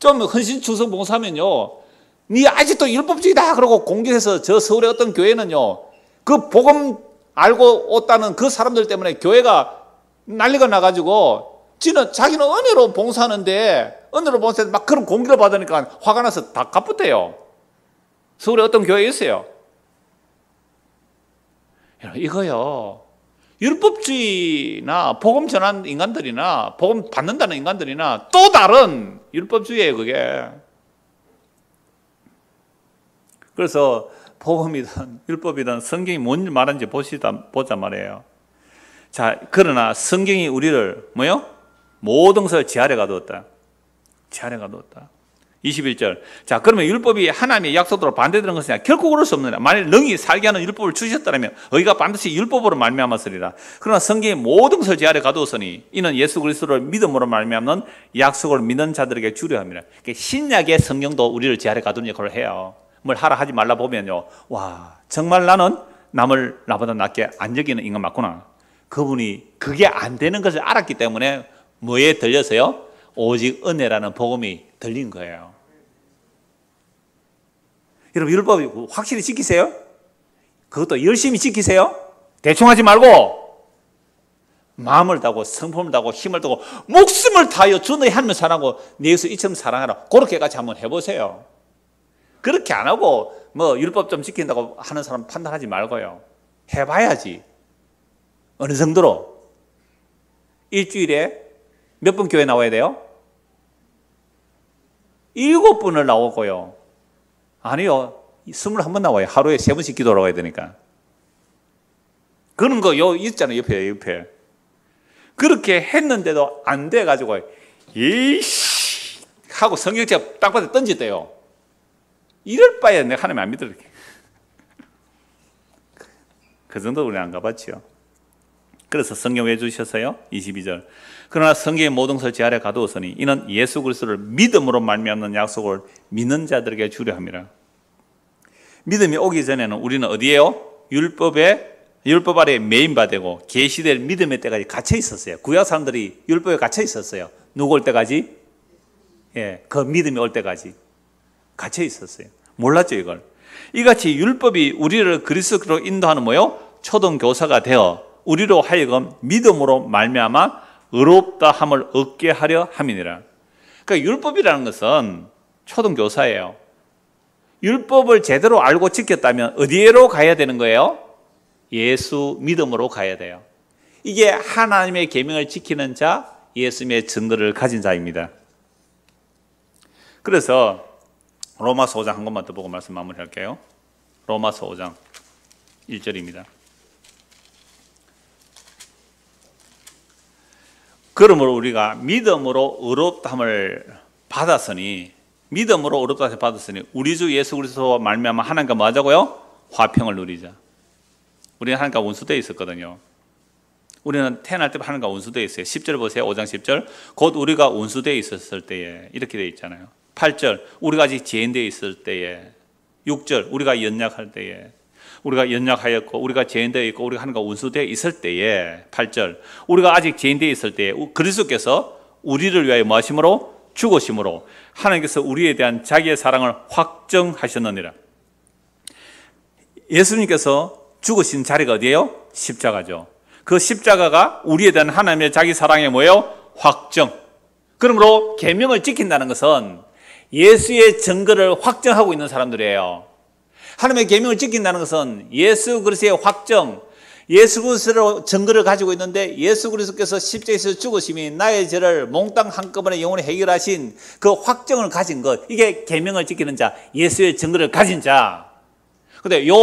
좀 헌신충성 봉사면요. 니 아직도 율법주의다 그러고 공개해서 저 서울의 어떤 교회는요. 그 복음 알고 왔다는 그 사람들 때문에 교회가 난리가 나가지고 지는 자기는 은혜로 봉사하는데 은혜로 봉사해서 막 그런 공기를 받으니까 화가 나서 다 갚았대요. 서울에 어떤 교회 있어요? 이거요. 율법주의나 복음 전한 인간들이나 복음 받는다는 인간들이나 또 다른 율법주의예요, 그게. 그래서 복음이든 율법이든 성경이 뭔 말하는지 보시다 보자 말이에요. 자, 그러나 성경이 우리를 뭐요? 모든 것을 제 아래 가두었다. 제 아래 가두었다. 21절. 자, 그러면 율법이 하나님의 약속대로 반대되는 것이냐? 결코 그럴 수 없느냐? 만일 능히 살게 하는 율법을 주셨다면 의가 반드시 율법으로 말미암았으리라. 그러나 성경의 모든 것을 제 아래 가두었으니 이는 예수 그리스도를 믿음으로 말미암는 약속을 믿는 자들에게 주려 합니다. 그러니까 신약의 성경도 우리를 제 아래 가두는 역할을 해요. 뭘 하라 하지 말라 보면요. 와, 정말 나는 남을 나보다 낫게 안 여기는 인간 맞구나. 그분이 그게 안 되는 것을 알았기 때문에 뭐에 들려서요? 오직 은혜라는 복음이 들린 거예요. 여러분, 율법 확실히 지키세요? 그것도 열심히 지키세요? 대충 하지 말고 마음을 다고 성품을 다고 힘을 다고 목숨을 다하여 주의 하나 사랑하고 네 예수 이처럼 사랑하라 그렇게까지 한번 해보세요 그렇게 안 하고 뭐 율법 좀 지킨다고 하는 사람 판단하지 말고요. 해봐야지. 어느 정도로? 일주일에 몇 번 교회 나와야 돼요? 일곱 번을 나오고요. 아니요. 스물한 번 나와요. 하루에 세 번씩 기도하러 가야 되니까. 그런 거 요 있잖아요. 옆에, 옆에. 그렇게 했는데도 안 돼가지고, 이씨! 하고 성경책 딱바닥에 던지대요. 이럴 바에 내가 하나님 안 믿어 게그 정도 우리 안 가봤지요. 그래서 성경 왜 주셨어요? 22절. 그러나 성경의 모든 설치 아래 가두었으니 이는 예수 그리스도를 믿음으로 말미암는 약속을 믿는 자들에게 주려 함이라. 믿음이 오기 전에는 우리는 어디에요? 율법에 율법 아래 매인바되고 계시될 믿음의 때까지 갇혀 있었어요. 구약 사람들이 율법에 갇혀 있었어요. 누구 올 때까지? 예, 그 믿음이 올 때까지. 갇혀 있었어요. 몰랐죠, 이걸. 이같이 율법이 우리를 그리스도로 인도하는 뭐요? 초등 교사가 되어 우리로 하여금 믿음으로 말미암아 의롭다 함을 얻게 하려 함이니라. 그러니까 율법이라는 것은 초등 교사예요. 율법을 제대로 알고 지켰다면 어디로 가야 되는 거예요? 예수 믿음으로 가야 돼요. 이게 하나님의 계명을 지키는 자, 예수님의 증거를 가진 자입니다. 그래서 로마서 5장 한 것만 더 보고 말씀 마무리할게요. 로마서 5장 1절입니다. 그러므로 우리가 믿음으로 의롭다함을 받았으니 믿음으로 의롭다함을 받았으니 우리 주 예수 그리스도와 말미암아 하나님과 뭐하자고요? 화평을 누리자. 우리는 하나님과 원수되어 있었거든요. 우리는 태어날 때 하나님과 원수되어 있어요. 10절 보세요. 5장 10절. 곧 우리가 원수되어 있었을 때에 이렇게 되어 있잖아요. 8절 우리가 아직 재인되어 있을 때에 6절 우리가 연약할 때에 우리가 연약하였고 우리가 재인되어 있고 우리가 하는것과 원수되어 있을 때에 8절 우리가 아직 재인되어 있을 때에 그리스도께서 우리를 위하여 마심으로 뭐 죽으심으로 하나님께서 우리에 대한 자기의 사랑을 확정하셨느니라 예수님께서 죽으신 자리가 어디예요? 십자가죠 그 십자가가 우리에 대한 하나님의 자기 사랑의 뭐예요? 확정 그러므로 계명을 지킨다는 것은 예수의 증거를 확정하고 있는 사람들이에요. 하나님의 계명을 지킨다는 것은 예수 그리스도의 확정, 예수 그리스도 증거를 가지고 있는데 예수 그리스도께서 십자에서 죽으심이 나의 죄를 몽땅 한꺼번에 영원히 해결하신 그 확정을 가진 것 이게 계명을 지키는 자, 예수의 증거를 가진 자. 근데 요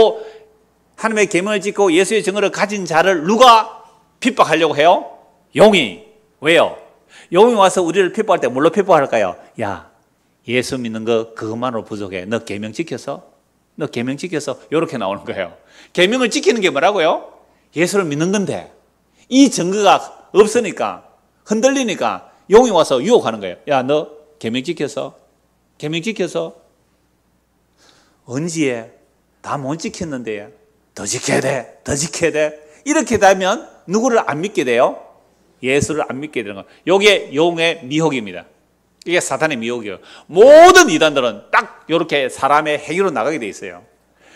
하나님의 계명을 지키고 예수의 증거를 가진 자를 누가 핍박하려고 해요? 용이. 왜요? 용이 와서 우리를 핍박할 때 뭘로 핍박할까요? 야, 예수 믿는 거 그것만으로 부족해. 너 계명 지켜서 너 계명 지켜서 이렇게 나오는 거예요. 계명을 지키는 게 뭐라고요? 예수를 믿는 건데 이 증거가 없으니까 흔들리니까 용이 와서 유혹하는 거예요. 야 너 계명 지켜서 계명 지켜서 언제에 다 못 지켰는데 더 지켜야 돼, 더 지켜야 돼. 이렇게 되면 누구를 안 믿게 돼요? 예수를 안 믿게 되는 거예요. 이게 용의 미혹입니다. 이게 사탄의 미혹이요 모든 이단들은 딱 이렇게 사람의 행위로 나가게 돼 있어요.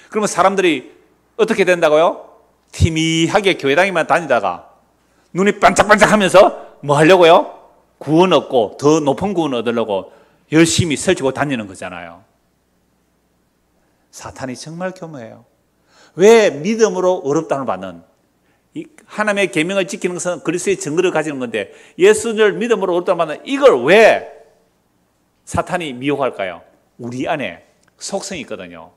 그러면 사람들이 어떻게 된다고요? 티미하게 교회당에만 다니다가 눈이 반짝반짝하면서 뭐 하려고요? 구원 얻고 더 높은 구원 얻으려고 열심히 설치고 다니는 거잖아요. 사탄이 정말 교묘해요. 왜 믿음으로 어렵다는 받는 하나님의 계명을 지키는 것은 그리스도의 증거를 가지는 건데 예수를 믿음으로 어렵다는 받는 이걸 왜 사탄이 미혹할까요? 우리 안에 속성이 있거든요.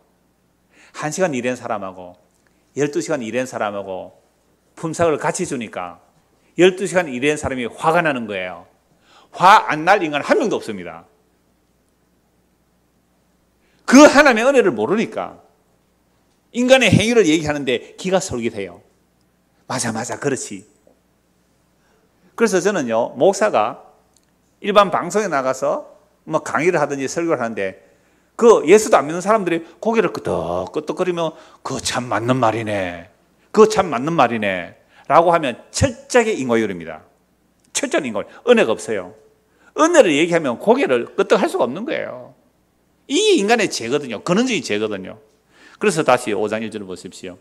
1시간 일한 사람하고 12시간 일한 사람하고 품삯을 같이 주니까 12시간 일한 사람이 화가 나는 거예요. 화 안 날 인간 한 명도 없습니다. 그 하나님의 은혜를 모르니까 인간의 행위를 얘기하는데 기가 솔깃해요. 맞아, 맞아, 그렇지. 그래서 저는요, 목사가 일반 방송에 나가서 뭐 강의를 하든지 설교를 하는데 그 예수도 안 믿는 사람들이 고개를 끄덕끄덕거리며 그참 맞는 말이네. 그 참 맞는 말이네. 라고 하면 철저하게 인과율입니다. 철저한 인과율. 은혜가 없어요. 은혜를 얘기하면 고개를 끄덕할 수가 없는 거예요. 이 인간의 죄거든요. 근원적인 죄거든요. 그래서 다시 5장 1절을 보십시오.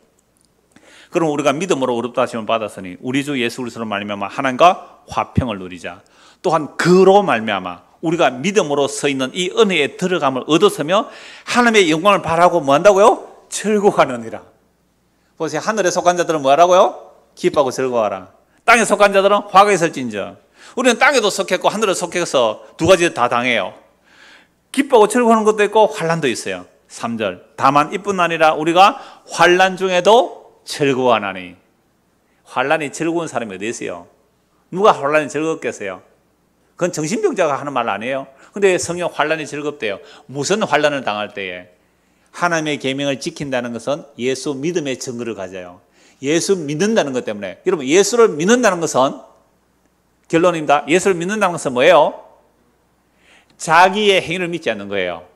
그럼 우리가 믿음으로 의롭다 하심을 받았으니 우리 주 예수 그리스도로 말미암아 하나님과 화평을 누리자. 또한 그로 말미암아 우리가 믿음으로 서 있는 이 은혜에 들어감을 얻어서며 하나님의 영광을 바라고 뭐 한다고요? 즐거워하느니라. 보세요. 하늘에 속한 자들은 뭐라고요 기뻐하고 즐거워하라. 땅에 속한 자들은 화가 있을진저. 우리는 땅에도 속했고 하늘에 속해서 두 가지 다 당해요. 기뻐하고 즐거워하는 것도 있고 환란도 있어요. 3절. 다만 이뿐 아니라 우리가 환란 중에도 즐거워하나니. 환란이 즐거운 사람이 어디 있어요? 누가 환란이 즐겁겠어요? 그건 정신병자가 하는 말 아니에요. 근데 성령 환란이 즐겁대요. 무슨 환란을 당할 때에 하나님의 계명을 지킨다는 것은 예수 믿음의 증거를 가져요. 예수 믿는다는 것 때문에 여러분 예수를 믿는다는 것은 결론입니다. 예수를 믿는다는 것은 뭐예요? 자기의 행위를 믿지 않는 거예요.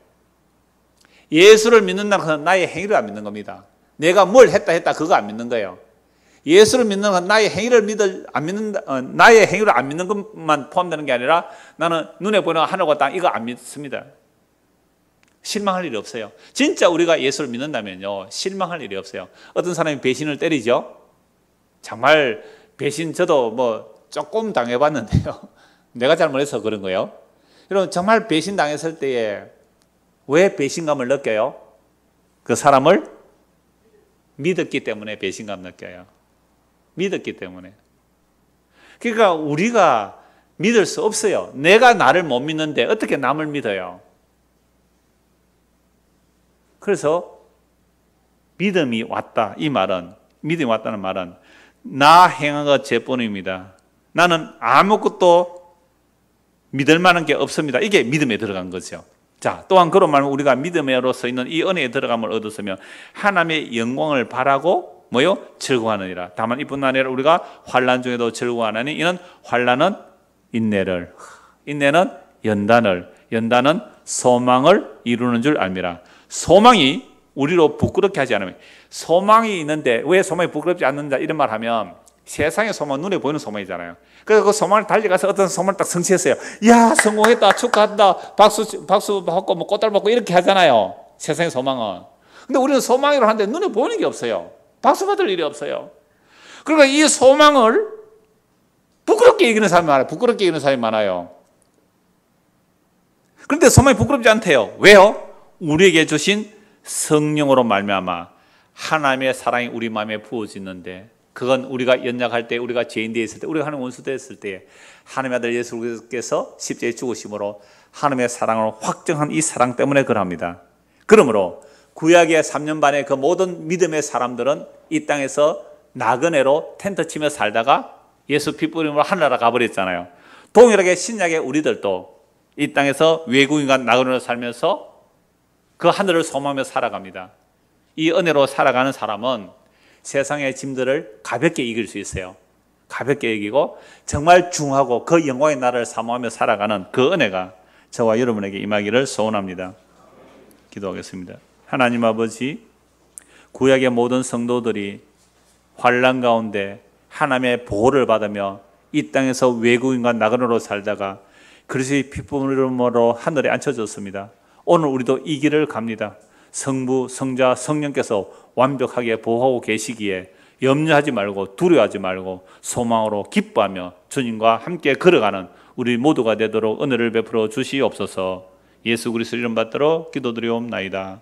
예수를 믿는다는 것은 나의 행위를 안 믿는 겁니다. 내가 뭘 했다 했다 그거 안 믿는 거예요. 예수를 믿는 건 나의 행위를 믿을 안 믿는 어, 나의 행위를 안 믿는 것만 포함되는 게 아니라 나는 눈에 보이는 하늘과 땅 이거 안 믿습니다. 실망할 일이 없어요. 진짜 우리가 예수를 믿는다면요. 실망할 일이 없어요. 어떤 사람이 배신을 때리죠. 정말 배신 저도 뭐 조금 당해 봤는데요. 내가 잘못해서 그런 거예요. 여러분 정말 배신 당했을 때에 왜 배신감을 느껴요? 그 사람을 믿었기 때문에 배신감 느껴요. 믿었기 때문에. 그러니까 우리가 믿을 수 없어요. 내가 나를 못 믿는데 어떻게 남을 믿어요? 그래서 믿음이 왔다. 이 말은, 믿음이 왔다는 말은 나 행한 것 제뿐입니다. 나는 아무것도 믿을 만한 게 없습니다. 이게 믿음에 들어간 거죠. 자, 또한 그런 말은 우리가 믿음으로서 있는 이 은혜에 들어감을 얻었으며 하나님의 영광을 바라고 뭐요? 즐거워하느니라. 다만 이뿐 아니라 우리가 환란 중에도 즐거워하느니 이는 환란은 인내를 인내는 연단을 연단은 소망을 이루는 줄알니라 소망이 우리로 부끄럽게 하지 않으면 소망이 있는데 왜 소망이 부끄럽지 않는다 이런 말 하면 세상의 소망 눈에 보이는 소망이잖아요. 그래서 그 소망을 달려가서 어떤 소망을 딱 성취했어요. 야 성공했다 축하한다 박수 박수 받고 뭐 꽃달 받고 이렇게 하잖아요. 세상의 소망은. 근데 우리는 소망이라 하는데 눈에 보이는 게 없어요. 박수 받을 일이 없어요. 그러니까 이 소망을 부끄럽게 이기는 사람이 많아요. 부끄럽게 이기는 사람이 많아요. 그런데 소망이 부끄럽지 않대요. 왜요? 우리에게 주신 성령으로 말미암아 하나님의 사랑이 우리 마음에 부어지는데 그건 우리가 연약할 때 우리가 죄인 되어 있을 때 우리가 하나님 원수 되었을 때 하나님의 아들 예수 께서 십자에 죽으심으로 하나님의 사랑을 확정한 이 사랑 때문에 그럽니다. 그러므로 구약의 3년 반의 그 모든 믿음의 사람들은 이 땅에서 나그네로 텐트 치며 살다가 예수 피 뿌림으로 하늘나라 가버렸잖아요. 동일하게 신약의 우리들도 이 땅에서 외국인과 나그네로 살면서 그 하늘을 소망하며 살아갑니다. 이 은혜로 살아가는 사람은 세상의 짐들을 가볍게 이길 수 있어요. 가볍게 이기고 정말 중하고 그 영광의 나라를 사모하며 살아가는 그 은혜가 저와 여러분에게 임하기를 소원합니다. 기도하겠습니다. 하나님 아버지 구약의 모든 성도들이 환란 가운데 하나님의 보호를 받으며 이 땅에서 외국인과 나그네로 살다가 그리스의 피부름으로 하늘에 앉혀졌습니다. 오늘 우리도 이 길을 갑니다. 성부, 성자, 성령께서 완벽하게 보호하고 계시기에 염려하지 말고 두려워하지 말고 소망으로 기뻐하며 주님과 함께 걸어가는 우리 모두가 되도록 은혜를 베풀어 주시옵소서. 예수 그리스도 이름 받들어 기도드리옵나이다.